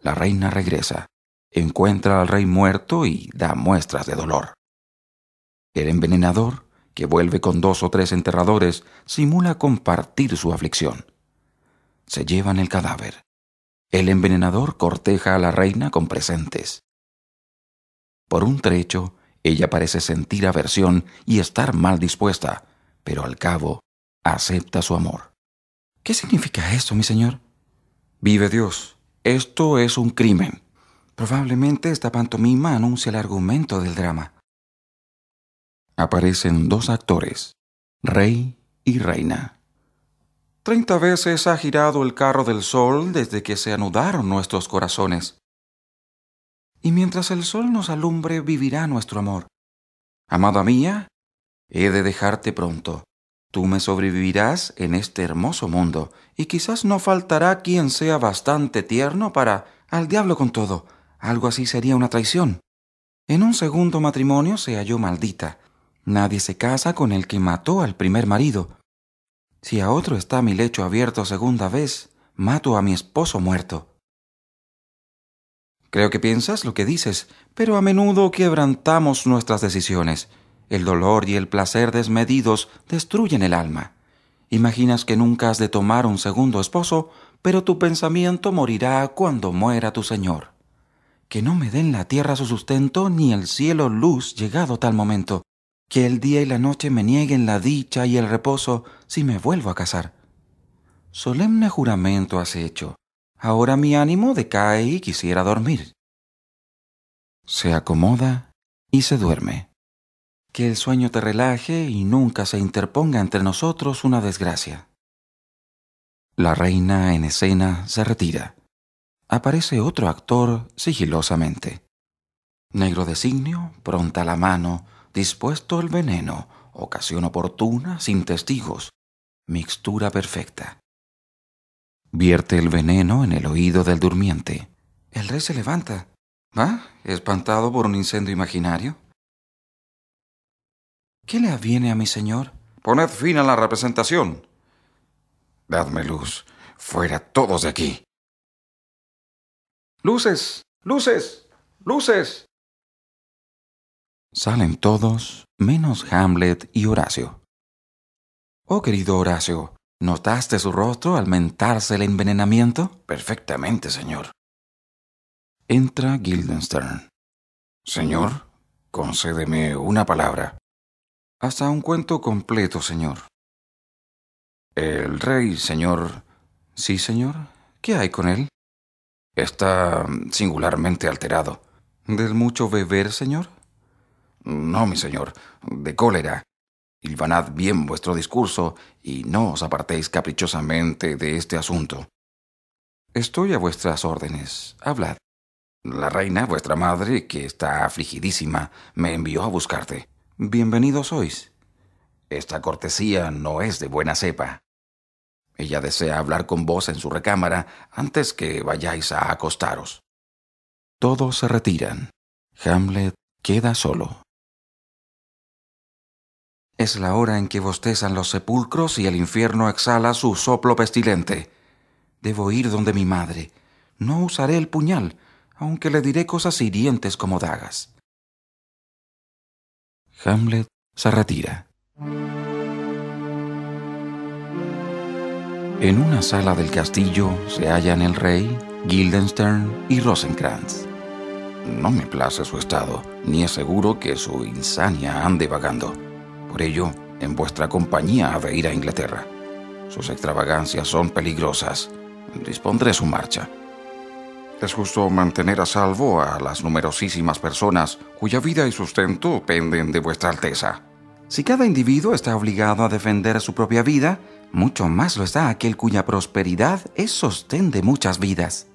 S1: La reina regresa, encuentra al rey muerto y da muestras de dolor. El envenenador, que vuelve con dos o tres enterradores, simula compartir su aflicción. Se llevan el cadáver el envenenador corteja a la reina con presentes. Por un trecho, ella parece sentir aversión y estar mal dispuesta, pero al cabo acepta su amor. ¿Qué significa esto, mi señor? Vive Dios. Esto es un crimen. Probablemente esta pantomima anuncia el argumento del drama. Aparecen dos actores, rey y reina. Treinta veces ha girado el carro del sol desde que se anudaron nuestros corazones. Y mientras el sol nos alumbre, vivirá nuestro amor. Amada mía, he de dejarte pronto. Tú me sobrevivirás en este hermoso mundo, y quizás no faltará quien sea bastante tierno para... Al diablo con todo. Algo así sería una traición. En un segundo matrimonio se halló maldita. Nadie se casa con el que mató al primer marido. Si a otro está mi lecho abierto segunda vez, mato a mi esposo muerto. Creo que piensas lo que dices, pero a menudo quebrantamos nuestras decisiones. El dolor y el placer desmedidos destruyen el alma. Imaginas que nunca has de tomar un segundo esposo, pero tu pensamiento morirá cuando muera tu Señor. Que no me den la tierra su sustento ni el cielo luz llegado tal momento que el día y la noche me nieguen la dicha y el reposo si me vuelvo a casar. Solemne juramento has hecho. Ahora mi ánimo decae y quisiera dormir. Se acomoda y se duerme. Que el sueño te relaje y nunca se interponga entre nosotros una desgracia. La reina en escena se retira. Aparece otro actor sigilosamente. Negro designio, pronta la mano, dispuesto el veneno, ocasión oportuna, sin testigos, mixtura perfecta. Vierte el veneno en el oído del durmiente. El rey se levanta. ¿Va? ¿Ah? ¿Espantado por un incendio imaginario? ¿Qué le aviene a mi señor? Poned fin a la representación. Dadme luz. Fuera todos de aquí. Luces. Luces. Luces. Salen todos, menos Hamlet y Horacio. Oh querido Horacio, ¿notaste su rostro al mentarse el envenenamiento? Perfectamente, señor. Entra Guildenstern. Señor, concédeme una palabra. Hasta un cuento completo, señor. El rey, señor. Sí, señor. ¿Qué hay con él? Está singularmente alterado. ¿Del mucho beber, señor? No, mi señor, de cólera. Hilvanad bien vuestro discurso y no os apartéis caprichosamente de este asunto. Estoy a vuestras órdenes. Hablad. La reina, vuestra madre, que está afligidísima, me envió a buscarte. Bienvenido sois. Esta cortesía no es de buena cepa. Ella desea hablar con vos en su recámara antes que vayáis a acostaros. Todos se retiran. Hamlet queda solo. Es la hora en que bostezan los sepulcros y el infierno exhala su soplo pestilente. Debo ir donde mi madre. No usaré el puñal, aunque le diré cosas hirientes como dagas. Hamlet se retira. En una sala del castillo se hallan el rey, Guildenstern y Rosencrantz. No me place su estado, ni es seguro que su insania ande vagando. Por ello, en vuestra compañía ha de ir a Inglaterra. Sus extravagancias son peligrosas. Dispondré su marcha. Es justo mantener a salvo a las numerosísimas personas cuya vida y sustento dependen de vuestra Alteza. Si cada individuo está obligado a defender su propia vida, mucho más lo está aquel cuya prosperidad es sostén de muchas vidas.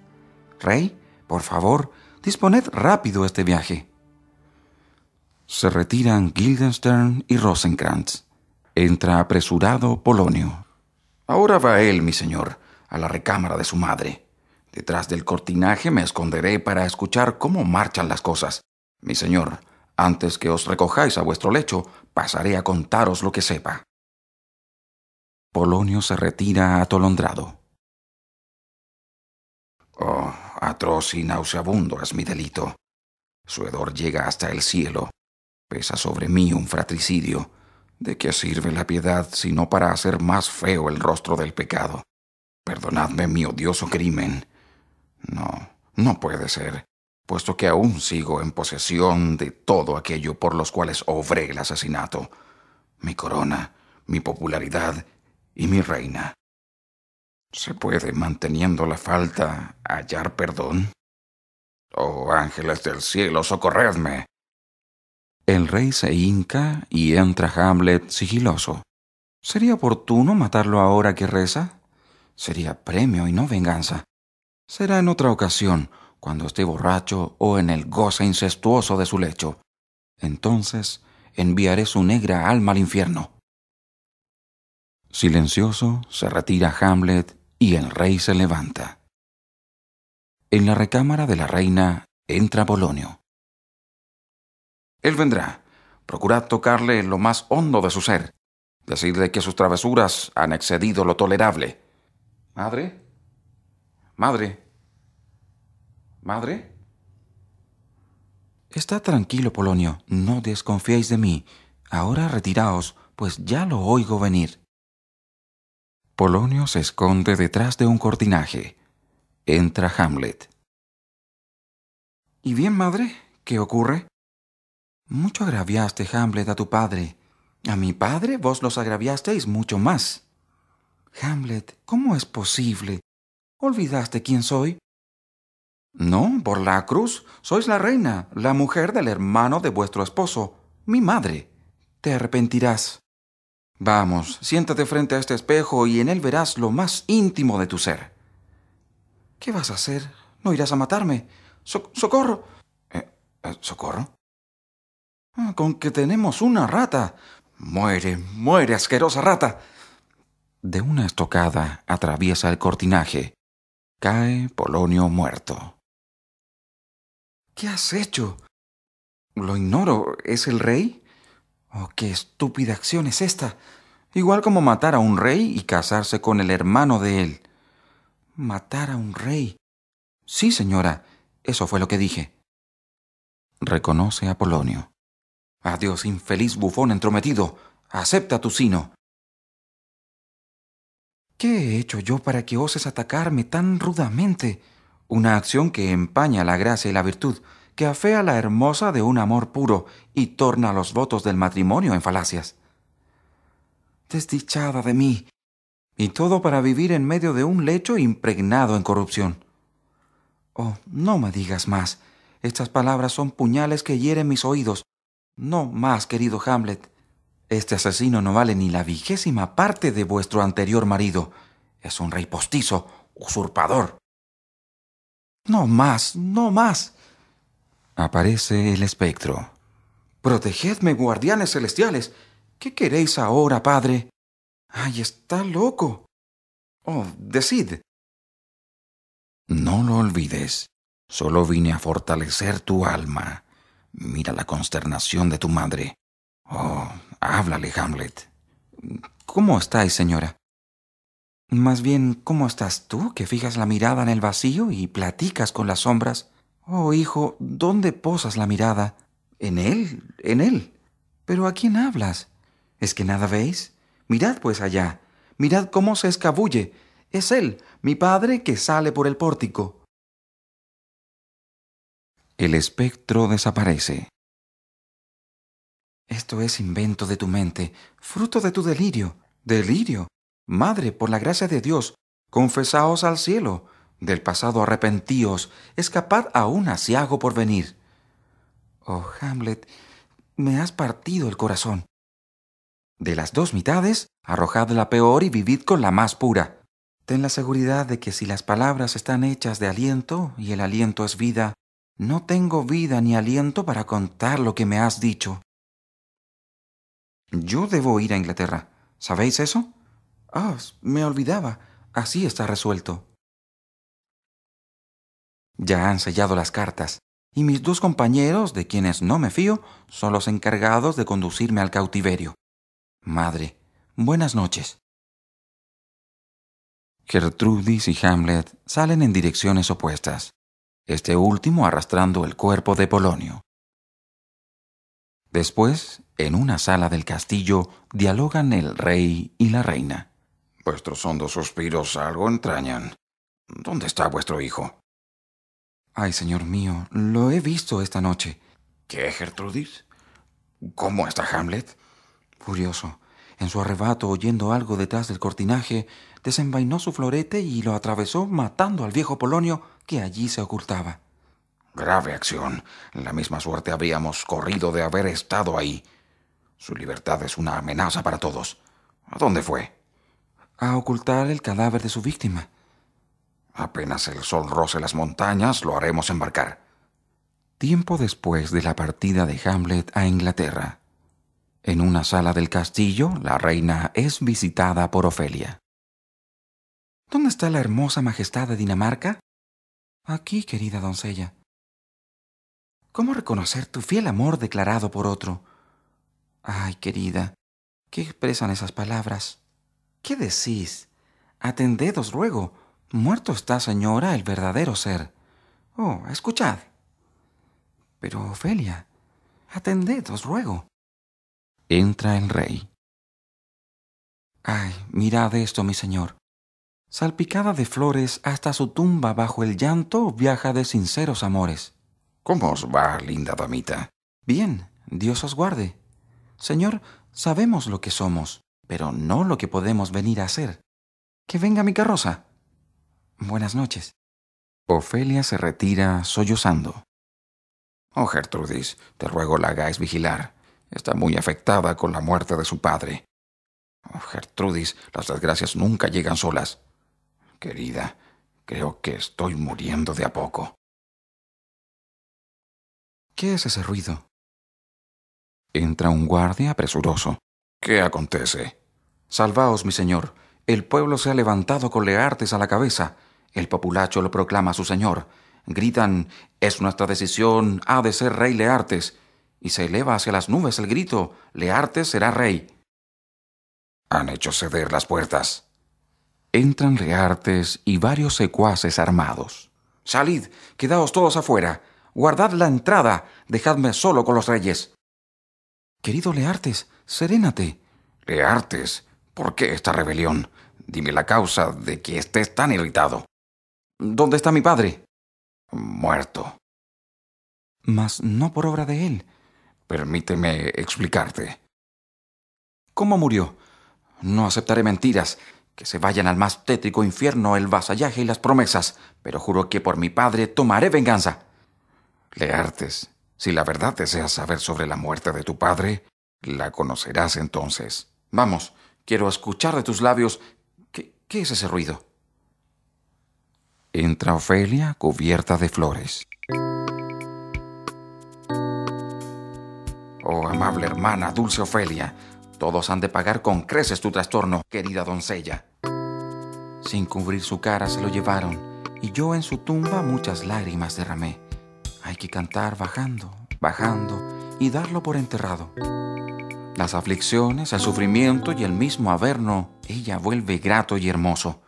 S1: Rey, por favor, disponed rápido este viaje. Se retiran Guildenstern y Rosencrantz. Entra apresurado Polonio. Ahora va él, mi señor, a la recámara de su madre. Detrás del cortinaje me esconderé para escuchar cómo marchan las cosas. Mi señor, antes que os recojáis a vuestro lecho, pasaré a contaros lo que sepa. Polonio se retira atolondrado.
S2: Oh, atroz y nauseabundo es mi
S1: delito. Su hedor llega hasta el cielo. Pesa sobre mí un fratricidio. ¿De qué sirve la piedad sino para hacer más feo el rostro del pecado? Perdonadme mi odioso crimen. No, no puede ser, puesto que aún sigo en posesión de todo aquello por los cuales obré el asesinato. Mi corona, mi popularidad y mi reina. ¿Se puede, manteniendo la falta, hallar perdón? Oh ángeles del cielo, socorredme. El rey se hinca y entra Hamlet sigiloso. ¿Sería oportuno matarlo ahora que reza? Sería premio y no venganza. Será en otra ocasión, cuando esté borracho o en el goce incestuoso de su lecho. Entonces enviaré su negra alma al infierno. Silencioso se retira Hamlet y el rey se levanta. En la recámara de la reina entra Polonio. Él vendrá. Procurad tocarle lo más hondo de su ser. decirle que sus travesuras han excedido lo tolerable. ¿Madre? ¿Madre? ¿Madre? Está tranquilo, Polonio. No desconfiéis de mí. Ahora retiraos, pues ya lo oigo venir. Polonio se esconde detrás de un cortinaje. Entra Hamlet. ¿Y bien, madre? ¿Qué ocurre? Mucho agraviaste, Hamlet, a tu padre. A mi padre vos los agraviasteis mucho más. Hamlet, ¿cómo es posible? ¿Olvidaste quién soy? No, por la cruz, sois la reina, la mujer del hermano de vuestro esposo, mi madre. Te arrepentirás. Vamos, siéntate frente a este espejo y en él verás lo más íntimo de tu ser. ¿Qué vas a hacer? ¿No irás a matarme? socorro. Eh, eh, ¿Socorro? Ah, con que tenemos una rata. Muere, muere, asquerosa rata. De una estocada atraviesa el cortinaje. Cae Polonio muerto. ¿Qué has hecho? Lo ignoro. ¿Es el rey? Oh, qué estúpida acción es esta. Igual como matar a un rey y casarse con el hermano de él. Matar a un rey. Sí, señora. Eso fue lo que dije. Reconoce a Polonio. Adiós, infeliz bufón entrometido. Acepta tu sino. ¿Qué he hecho yo para que oses atacarme tan rudamente? Una acción que empaña la gracia y la virtud, que afea la hermosa de un amor puro y torna los votos del matrimonio en falacias. Desdichada de mí. Y todo para vivir en medio de un lecho impregnado en corrupción. Oh, no me digas más. Estas palabras son puñales que hieren mis oídos, no más, querido Hamlet. Este asesino no vale ni la vigésima parte de vuestro anterior marido. Es un rey postizo, usurpador. No más, no más. Aparece el espectro. Protegedme, guardianes celestiales. ¿Qué queréis ahora, padre? ¡Ay, está loco! Oh, decid. No lo olvides. Solo vine a fortalecer tu alma. Mira la consternación de tu madre. Oh, háblale, Hamlet. ¿Cómo estáis, señora? Más bien, ¿cómo estás tú, que fijas la mirada en el vacío y platicas con las sombras? Oh, hijo, ¿dónde posas la mirada? En él, en él. Pero ¿a quién hablas? ¿Es que nada veis? Mirad pues allá. Mirad cómo se escabulle. Es él, mi padre, que sale por el pórtico el espectro desaparece. Esto es invento de tu mente, fruto de tu delirio, delirio. Madre, por la gracia de Dios, confesaos al cielo, del pasado arrepentíos, escapad a un hago por venir. Oh Hamlet, me has partido el corazón. De las dos mitades, arrojad la peor y vivid con la más pura. Ten la seguridad de que si las palabras están hechas de aliento y el aliento es vida, no tengo vida ni aliento para contar lo que me has dicho. Yo debo ir a Inglaterra. ¿Sabéis eso? Ah, me olvidaba. Así está resuelto. Ya han sellado las cartas, y mis dos compañeros, de quienes no me fío, son los encargados de conducirme al cautiverio. Madre, buenas noches. Gertrudis y Hamlet salen en direcciones opuestas este último arrastrando el cuerpo de Polonio. Después, en una sala del castillo, dialogan el rey y la reina. Vuestros hondos suspiros algo entrañan. ¿Dónde está vuestro hijo? Ay, señor mío, lo he visto esta noche. ¿Qué, Gertrudis? ¿Cómo está Hamlet? Furioso. En su arrebato, oyendo algo detrás del cortinaje, desenvainó su florete y lo atravesó matando al viejo Polonio que allí se ocultaba. Grave acción. La misma suerte habríamos corrido de haber estado ahí. Su libertad es una amenaza para todos. ¿A dónde fue? A ocultar el cadáver de su víctima. Apenas el sol roce las montañas, lo haremos embarcar. Tiempo después de la partida de Hamlet a Inglaterra, en una sala del castillo, la reina es visitada por Ofelia. ¿Dónde está la hermosa majestad de Dinamarca? Aquí, querida doncella. ¿Cómo reconocer tu fiel amor declarado por otro? Ay, querida, ¿qué expresan esas palabras? ¿Qué decís? Atended, os ruego. Muerto está, señora, el verdadero ser. Oh, escuchad. Pero, Ofelia, atended, os ruego. Entra el rey. Ay, mirad esto, mi señor. Salpicada de flores hasta su tumba bajo el llanto viaja de sinceros amores. ¿Cómo os va, linda damita? Bien, Dios os guarde. Señor, sabemos lo que somos, pero no lo que podemos venir a hacer. Que venga mi carroza. Buenas noches. Ofelia se retira sollozando. Oh, Gertrudis, te ruego la hagáis vigilar. Está muy afectada con la muerte de su padre. Oh, Gertrudis, las desgracias nunca llegan solas. Querida, creo que estoy muriendo de a poco. ¿Qué es ese ruido? Entra un guardia apresuroso. ¿Qué acontece? Salvaos, mi señor. El pueblo se ha levantado con Leartes a la cabeza. El populacho lo proclama su señor. Gritan, es nuestra decisión, ha de ser rey Leartes. Y se eleva hacia las nubes el grito, Leartes será rey. Han hecho ceder las puertas entran Leartes y varios secuaces armados. Salid, quedaos todos afuera, guardad la entrada, dejadme solo con los reyes. Querido Leartes, serénate. Leartes, ¿por qué esta rebelión? Dime la causa de que estés tan irritado. ¿Dónde está mi padre? Muerto. Mas no por obra de él. Permíteme explicarte. ¿Cómo murió? No aceptaré mentiras que se vayan al más tétrico infierno el vasallaje y las promesas, pero juro que por mi padre tomaré venganza. Leartes, si la verdad deseas saber sobre la muerte de tu padre, la conocerás entonces. Vamos, quiero escuchar de tus labios. ¿Qué, qué es ese ruido? Entra Ofelia cubierta de flores. Oh, amable hermana, dulce Ofelia, todos han de pagar con creces tu trastorno, querida doncella. Sin cubrir su cara se lo llevaron, y yo en su tumba muchas lágrimas derramé. Hay que cantar bajando, bajando, y darlo por enterrado. Las aflicciones, el sufrimiento y el mismo averno, ella vuelve grato y hermoso.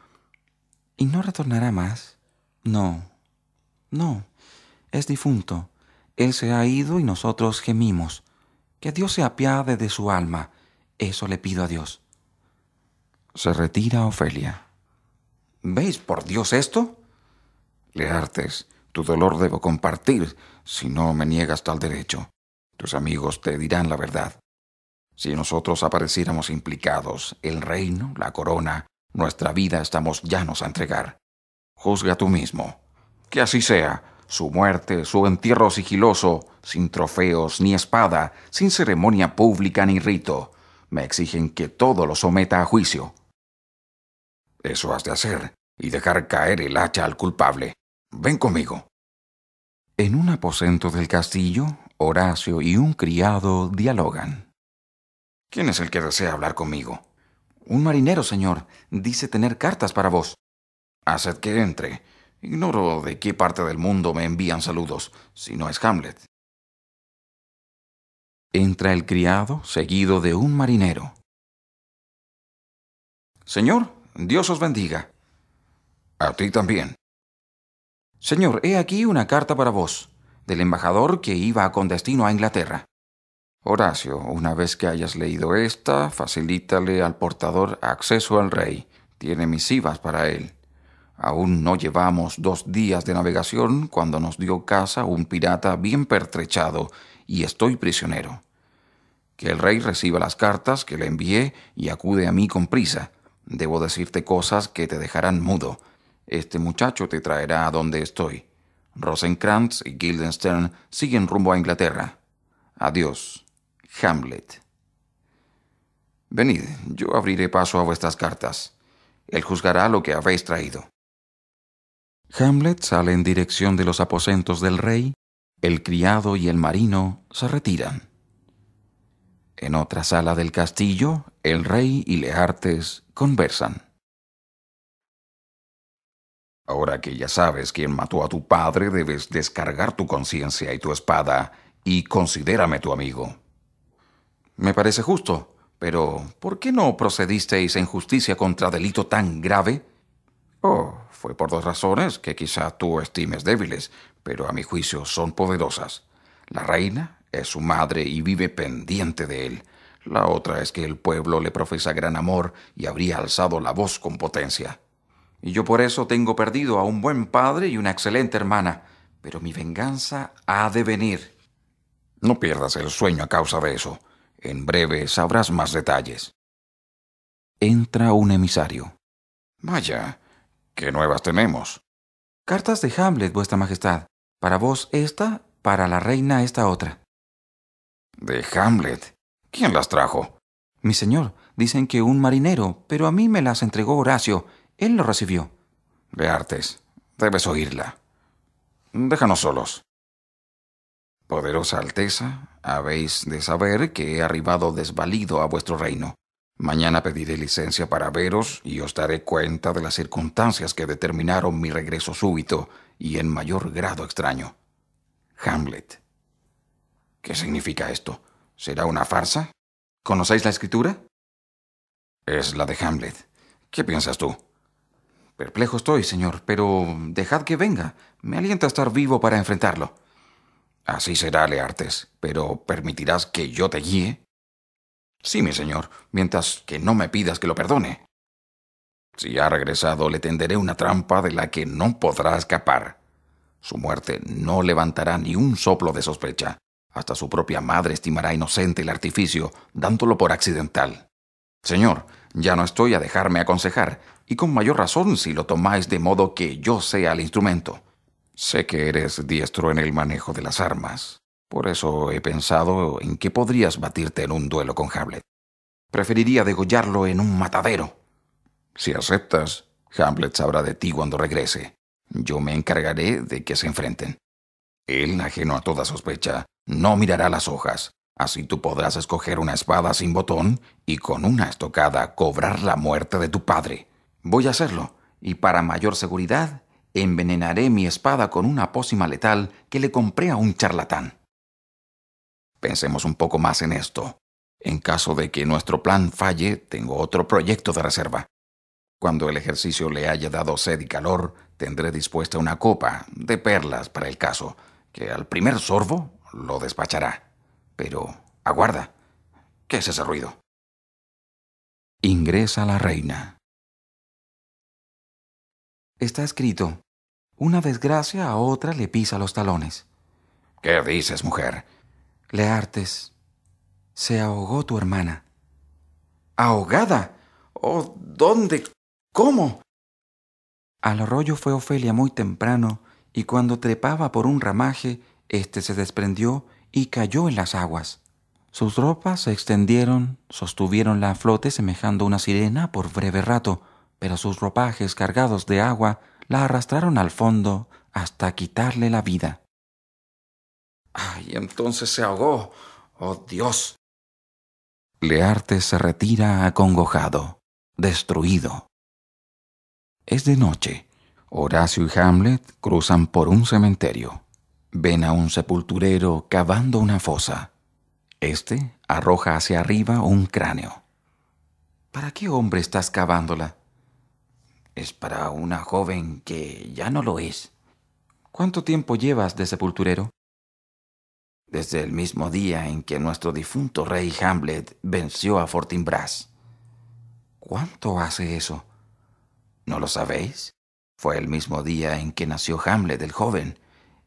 S1: ¿Y no retornará más? No, no, es difunto. Él se ha ido y nosotros gemimos. Que Dios se apiade de su alma eso le pido a Dios. Se retira Ofelia. ¿Veis por Dios esto? Leartes, tu dolor debo compartir si no me niegas tal derecho. Tus amigos te dirán la verdad. Si nosotros apareciéramos implicados, el reino, la corona, nuestra vida estamos llanos a entregar. Juzga tú mismo. Que así sea. Su muerte, su entierro sigiloso, sin trofeos ni espada, sin ceremonia pública ni rito me exigen que todo lo someta a juicio. Eso has de hacer, y dejar caer el hacha al culpable. Ven conmigo. En un aposento del castillo, Horacio y un criado dialogan. ¿Quién es el que desea hablar conmigo? Un marinero, señor. Dice tener cartas para vos. Haced que entre. Ignoro de qué parte del mundo me envían saludos, si no es Hamlet. Entra el criado seguido de un marinero. Señor, Dios os bendiga. A ti también. Señor, he aquí una carta para vos, del embajador que iba con destino a Inglaterra. Horacio, una vez que hayas leído esta, facilítale al portador acceso al rey. Tiene misivas para él. Aún no llevamos dos días de navegación cuando nos dio casa un pirata bien pertrechado y estoy prisionero. Que el rey reciba las cartas que le envié y acude a mí con prisa. Debo decirte cosas que te dejarán mudo. Este muchacho te traerá a donde estoy. Rosencrantz y Guildenstern siguen rumbo a Inglaterra. Adiós. Hamlet. Venid, yo abriré paso a vuestras cartas. Él juzgará lo que habéis traído. Hamlet sale en dirección de los aposentos del rey, el criado y el marino se retiran. En otra sala del castillo, el rey y Leartes conversan. Ahora que ya sabes quién mató a tu padre, debes descargar tu conciencia y tu espada y considérame tu amigo. Me parece justo, pero ¿por qué no procedisteis en justicia contra delito tan grave Oh, fue por dos razones que quizá tú estimes débiles, pero a mi juicio son poderosas. La reina es su madre y vive pendiente de él. La otra es que el pueblo le profesa gran amor y habría alzado la voz con potencia. Y yo por eso tengo perdido a un buen padre y una excelente hermana, pero mi venganza ha de venir. No pierdas el sueño a causa de eso. En breve sabrás más detalles. Entra un emisario. Vaya, ¿Qué nuevas tenemos? Cartas de Hamlet, Vuestra Majestad. Para vos esta, para la reina esta otra. ¿De Hamlet? ¿Quién las trajo? Mi señor, dicen que un marinero, pero a mí me las entregó Horacio. Él lo recibió. Beartes, debes oírla. Déjanos solos. Poderosa Alteza, habéis de saber que he arribado desvalido a vuestro reino. Mañana pediré licencia para veros y os daré cuenta de las circunstancias que determinaron mi regreso súbito y en mayor grado extraño. Hamlet. ¿Qué significa esto? ¿Será una farsa? ¿Conocéis la escritura? Es la de Hamlet. ¿Qué piensas tú? Perplejo estoy, señor, pero dejad que venga. Me alienta estar vivo para enfrentarlo. Así será, Leartes, pero ¿permitirás que yo te guíe? Sí, mi señor, mientras que no me pidas que lo perdone. Si ha regresado, le tenderé una trampa de la que no podrá escapar. Su muerte no levantará ni un soplo de sospecha. Hasta su propia madre estimará inocente el artificio, dándolo por accidental. Señor, ya no estoy a dejarme aconsejar, y con mayor razón si lo tomáis de modo que yo sea el instrumento. Sé que eres diestro en el manejo de las armas. Por eso he pensado en que podrías batirte en un duelo con Hamlet. Preferiría degollarlo en un matadero. Si aceptas, Hamlet sabrá de ti cuando regrese. Yo me encargaré de que se enfrenten. Él, ajeno a toda sospecha, no mirará las hojas. Así tú podrás escoger una espada sin botón y con una estocada cobrar la muerte de tu padre. Voy a hacerlo, y para mayor seguridad, envenenaré mi espada con una pócima letal que le compré a un charlatán. Pensemos un poco más en esto. En caso de que nuestro plan falle, tengo otro proyecto de reserva. Cuando el ejercicio le haya dado sed y calor, tendré dispuesta una copa, de perlas para el caso, que al primer sorbo lo despachará. Pero, aguarda. ¿Qué es ese ruido?
S2: Ingresa la reina.
S1: Está escrito, una desgracia a otra le pisa los talones. ¿Qué dices, mujer? Leartes, se ahogó tu hermana. ¿Ahogada? ¿Oh, dónde? ¿Cómo? Al arroyo fue Ofelia muy temprano, y cuando trepaba por un ramaje, éste se desprendió y cayó en las aguas. Sus ropas se extendieron, sostuvieron la flote semejando una sirena por breve rato, pero sus ropajes cargados de agua la arrastraron al fondo hasta quitarle la vida. Y entonces se ahogó. ¡Oh Dios! Learte se retira acongojado, destruido. Es de noche. Horacio y Hamlet cruzan por un cementerio. Ven a un sepulturero cavando una fosa. Este arroja hacia arriba un cráneo. ¿Para qué hombre estás cavándola? Es para una joven que ya no lo es. ¿Cuánto tiempo llevas de sepulturero? desde el mismo día en que nuestro difunto rey Hamlet venció a Fortinbras. ¿Cuánto hace eso? ¿No lo sabéis? Fue el mismo día en que nació Hamlet el joven,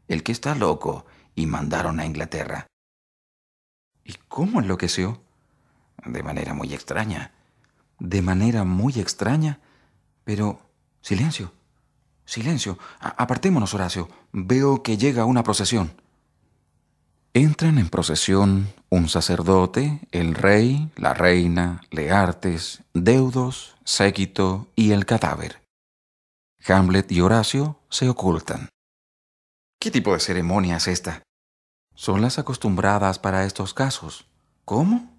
S1: el que está loco, y mandaron a Inglaterra. ¿Y cómo enloqueció? De manera muy extraña. De manera muy extraña. Pero... Silencio. Silencio. apartémonos, Horacio. Veo que llega una procesión. Entran en procesión un sacerdote, el rey, la reina, Leartes, deudos, séquito y el cadáver. Hamlet y Horacio se ocultan. ¿Qué tipo de ceremonia es esta? Son las acostumbradas para estos casos. ¿Cómo?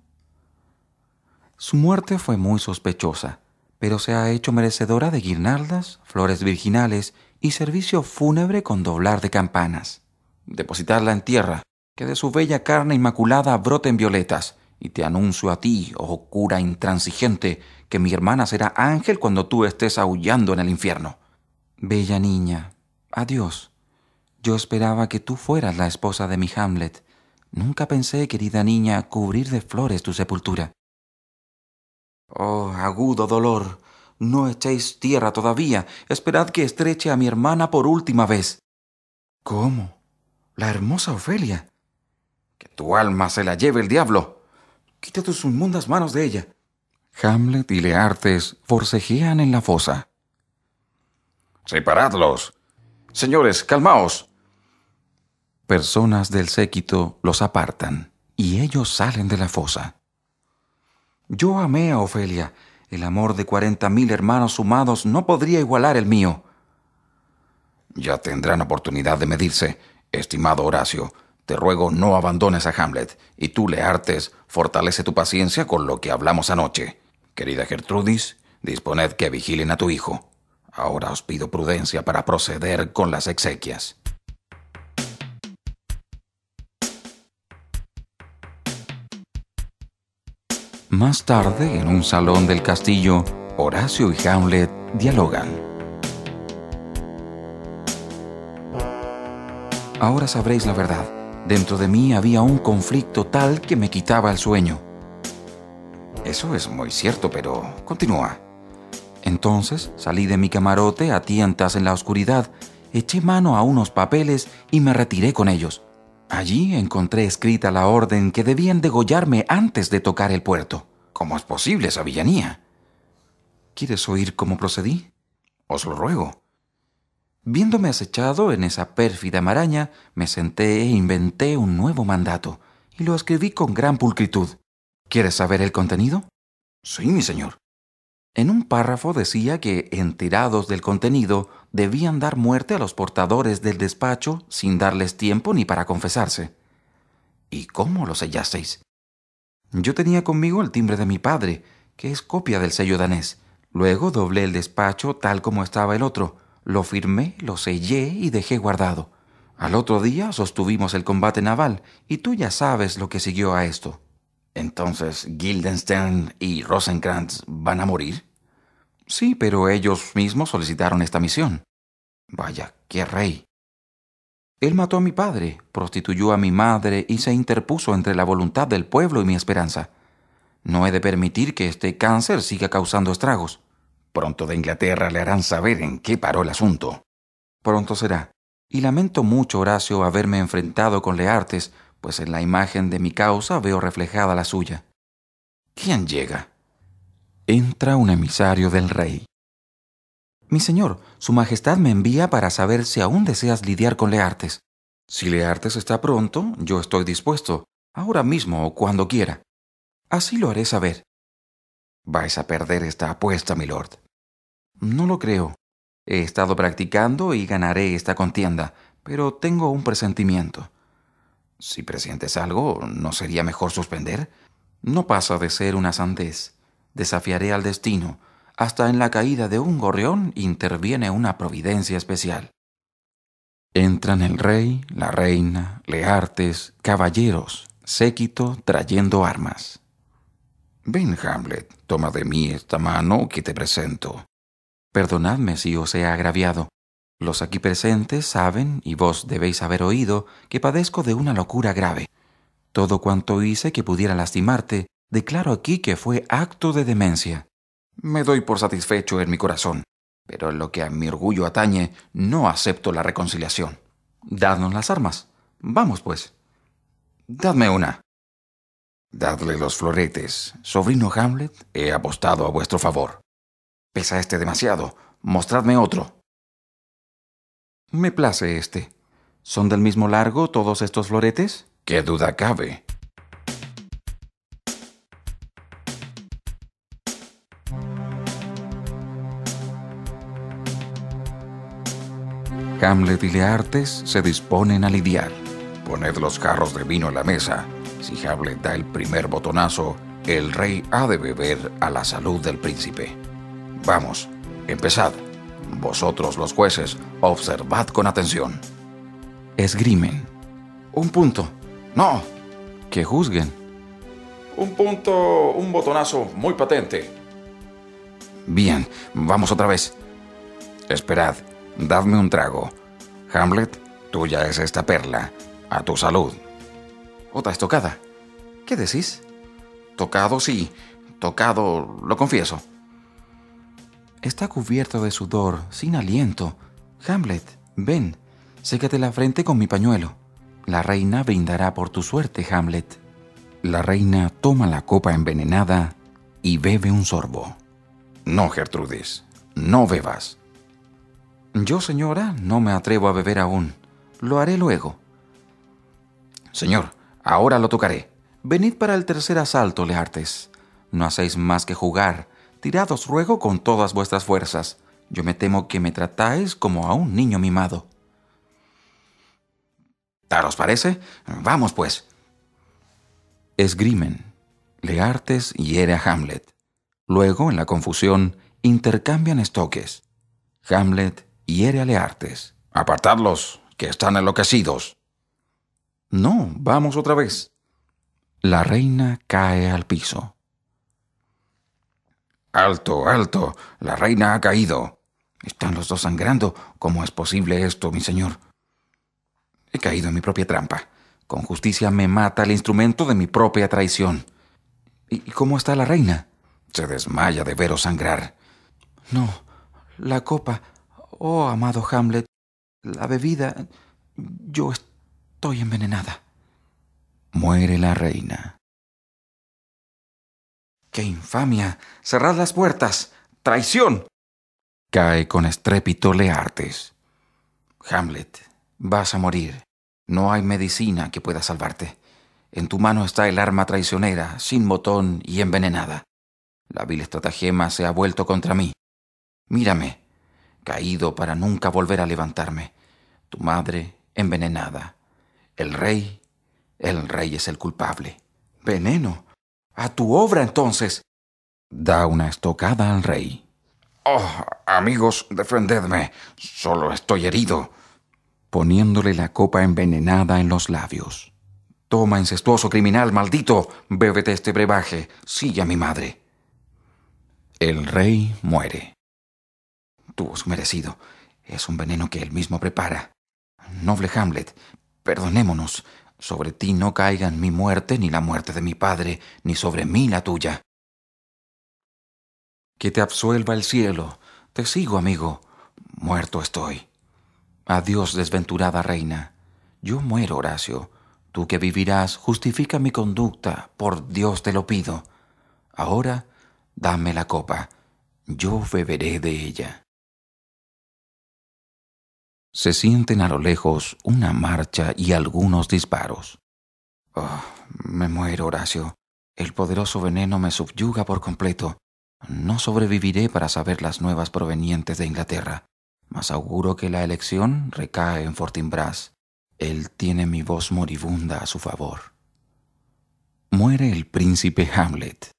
S1: Su muerte fue muy sospechosa, pero se ha hecho merecedora de guirnaldas, flores virginales y servicio fúnebre con doblar de campanas. Depositarla en tierra, que de su bella carne inmaculada broten violetas, y te anuncio a ti, oh cura intransigente, que mi hermana será ángel cuando tú estés aullando en el infierno. Bella niña, adiós. Yo esperaba que tú fueras la esposa de mi Hamlet. Nunca pensé, querida niña, cubrir de flores tu sepultura. Oh, agudo dolor. No echéis tierra todavía. Esperad que estreche a mi hermana por última vez. ¿Cómo? La hermosa Ofelia. Tu alma se la lleve el diablo. Quita tus inmundas manos de ella. Hamlet y Leartes forcejean en la fosa. Separadlos. Señores, calmaos. Personas del séquito los apartan y ellos salen de la fosa. Yo amé a Ofelia. El amor de cuarenta mil hermanos sumados no podría igualar el mío. Ya tendrán oportunidad de medirse, estimado Horacio, te ruego no abandones a Hamlet y tú, Leartes, fortalece tu paciencia con lo que hablamos anoche. Querida Gertrudis, disponed que vigilen a tu hijo. Ahora os pido prudencia para proceder con las exequias. Más tarde, en un salón del castillo, Horacio y Hamlet dialogan. Ahora sabréis la verdad Dentro de mí había un conflicto tal que me quitaba el sueño. Eso es muy cierto, pero continúa. Entonces salí de mi camarote a tientas en la oscuridad, eché mano a unos papeles y me retiré con ellos. Allí encontré escrita la orden que debían degollarme antes de tocar el puerto. ¿Cómo es posible esa villanía? ¿Quieres oír cómo procedí? Os lo ruego. Viéndome acechado en esa pérfida maraña, me senté e inventé un nuevo mandato, y lo escribí con gran pulcritud. ¿Quieres saber el contenido? Sí, mi señor. En un párrafo decía que, enterados del contenido, debían dar muerte a los portadores del despacho sin darles tiempo ni para confesarse. ¿Y cómo lo sellasteis? Yo tenía conmigo el timbre de mi padre, que es copia del sello danés. Luego doblé el despacho tal como estaba el otro, lo firmé, lo sellé y dejé guardado. Al otro día sostuvimos el combate naval y tú ya sabes lo que siguió a esto. Entonces, Guildenstern y Rosenkrantz van a morir. Sí, pero ellos mismos solicitaron esta misión. Vaya, qué rey. Él mató a mi padre, prostituyó a mi madre y se interpuso entre la voluntad del pueblo y mi esperanza. No he de permitir que este cáncer siga causando estragos. Pronto de Inglaterra le harán saber en qué paró el asunto. Pronto será. Y lamento mucho, Horacio, haberme enfrentado con Leartes, pues en la imagen de mi causa veo reflejada la suya. ¿Quién llega? Entra un emisario del rey. Mi señor, Su Majestad me envía para saber si aún deseas lidiar con Leartes. Si Leartes está pronto, yo estoy dispuesto, ahora mismo o cuando quiera. Así lo haré saber. Vais a perder esta apuesta, milord. No lo creo. He estado practicando y ganaré esta contienda, pero tengo un presentimiento. Si presientes algo, ¿no sería mejor suspender? No pasa de ser una sandez. Desafiaré al destino. Hasta en la caída de un gorrión interviene una providencia especial. Entran el rey, la reina, leartes, caballeros, séquito trayendo armas. Ven, Hamlet, toma de mí esta mano que te presento. Perdonadme si os he agraviado. Los aquí presentes saben, y vos debéis haber oído, que padezco de una locura grave. Todo cuanto hice que pudiera lastimarte, declaro aquí que fue acto de demencia. Me doy por satisfecho en mi corazón, pero en lo que a mi orgullo atañe, no acepto la reconciliación. Dadnos las armas. Vamos, pues. Dadme una. Dadle los floretes. Sobrino Hamlet, he apostado a vuestro favor. Pesa este demasiado. Mostradme otro. Me place este. ¿Son del mismo largo todos estos floretes?
S2: ¿Qué duda cabe?
S1: Hamlet y Leartes se disponen a lidiar. Poned los jarros de vino en la mesa. Si Hamlet da el primer botonazo, el rey ha de beber a la salud del príncipe. Vamos, empezad. Vosotros los jueces, observad con atención. Esgrimen. Un punto. No. Que juzguen. Un punto, un botonazo muy patente. Bien, vamos otra vez. Esperad, dadme un trago. Hamlet, tuya es esta perla. A tu salud. Otra estocada. ¿Qué decís? Tocado sí, tocado, lo confieso. Está cubierto de sudor, sin aliento. Hamlet, ven, sécate la frente con mi pañuelo. La reina brindará por tu suerte, Hamlet. La reina toma la copa envenenada y bebe un sorbo. No, Gertrudes, no bebas. Yo, señora, no me atrevo a beber aún. Lo haré luego. Señor, ahora lo tocaré. Venid para el tercer asalto, Leartes. No hacéis más que jugar tirados ruego con todas vuestras fuerzas. Yo me temo que me tratáis como a un niño mimado. ¿Taros parece? Vamos, pues. Esgrimen. Leartes hiere a Hamlet. Luego, en la confusión, intercambian estoques. Hamlet hiere a Leartes. Apartadlos, que están enloquecidos. No, vamos otra vez. La reina cae al piso. Alto, alto. La reina ha caído. Están los dos sangrando. ¿Cómo es posible esto, mi señor? He caído en mi propia trampa. Con justicia me mata el instrumento de mi propia traición. ¿Y cómo está la reina? Se desmaya de veros sangrar. No, la copa. Oh, amado Hamlet, la bebida. Yo estoy envenenada. Muere la reina. ¡Qué infamia! ¡Cerrad las puertas! ¡Traición! Cae con estrépito Leartes. Hamlet, vas a morir. No hay medicina que pueda salvarte. En tu mano está el arma traicionera, sin botón y envenenada. La vil estratagema se ha vuelto contra mí. Mírame, caído para nunca volver a levantarme. Tu madre envenenada. El rey, el rey es el culpable. Veneno. A tu obra entonces. Da una estocada al rey. Oh, amigos, defendedme. Solo estoy herido. Poniéndole la copa envenenada en los labios. Toma, incestuoso criminal, maldito. Bébete este brebaje. Sigue a mi madre. El rey muere. Tuvo su merecido. Es un veneno que él mismo prepara. Noble Hamlet, perdonémonos sobre ti no caigan mi muerte ni la muerte de mi Padre, ni sobre mí la tuya. Que te absuelva el cielo. Te sigo, amigo. Muerto estoy. Adiós, desventurada reina. Yo muero, Horacio. Tú que vivirás, justifica mi conducta. Por Dios te lo pido. Ahora, dame la copa. Yo beberé de ella. Se sienten a lo lejos una marcha y algunos disparos. Oh, me muero, Horacio. El poderoso veneno me subyuga por completo. No sobreviviré para saber las nuevas provenientes de Inglaterra, mas auguro que la elección recae en Fortinbras. Él tiene mi voz moribunda a su favor. Muere el príncipe Hamlet.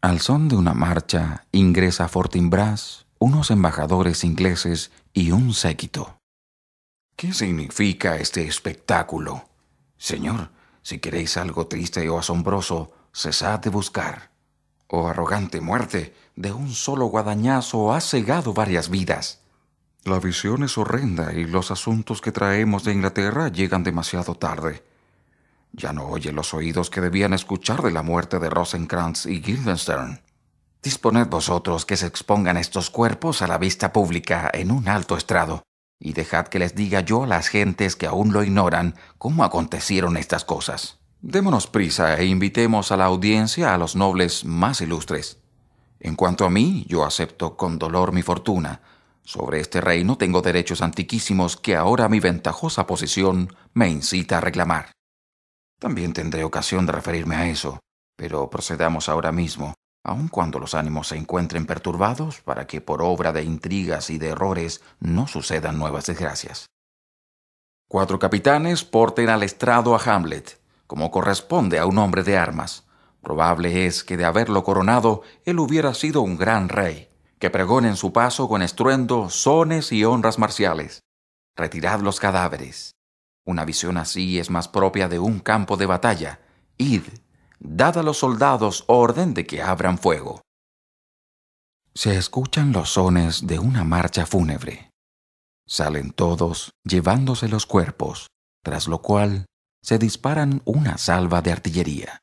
S1: Al son de una marcha ingresa Fortinbras unos embajadores ingleses y un séquito. ¿Qué significa este espectáculo? Señor, si queréis algo triste o asombroso, cesad de buscar. O oh, arrogante muerte, de un solo guadañazo ha cegado varias vidas. La visión es horrenda y los asuntos que traemos de Inglaterra llegan demasiado tarde. Ya no oye los oídos que debían escuchar de la muerte de Rosencrantz y Guildenstern. Disponed vosotros que se expongan estos cuerpos a la vista pública en un alto estrado, y dejad que les diga yo a las gentes que aún lo ignoran cómo acontecieron estas cosas. Démonos prisa e invitemos a la audiencia a los nobles más ilustres. En cuanto a mí, yo acepto con dolor mi fortuna. Sobre este reino tengo derechos antiquísimos que ahora mi ventajosa posición me incita a reclamar. También tendré ocasión de referirme a eso, pero procedamos ahora mismo aun cuando los ánimos se encuentren perturbados, para que por obra de intrigas y de errores no sucedan nuevas desgracias. Cuatro capitanes porten al estrado a Hamlet, como corresponde a un hombre de armas. Probable es que de haberlo coronado, él hubiera sido un gran rey, que pregonen su paso con estruendo, sones y honras marciales. Retirad los cadáveres. Una visión así es más propia de un campo de batalla. Id dad a los soldados orden de que abran fuego. Se escuchan los sones de una marcha fúnebre. Salen todos llevándose los cuerpos, tras lo cual se disparan una salva de artillería.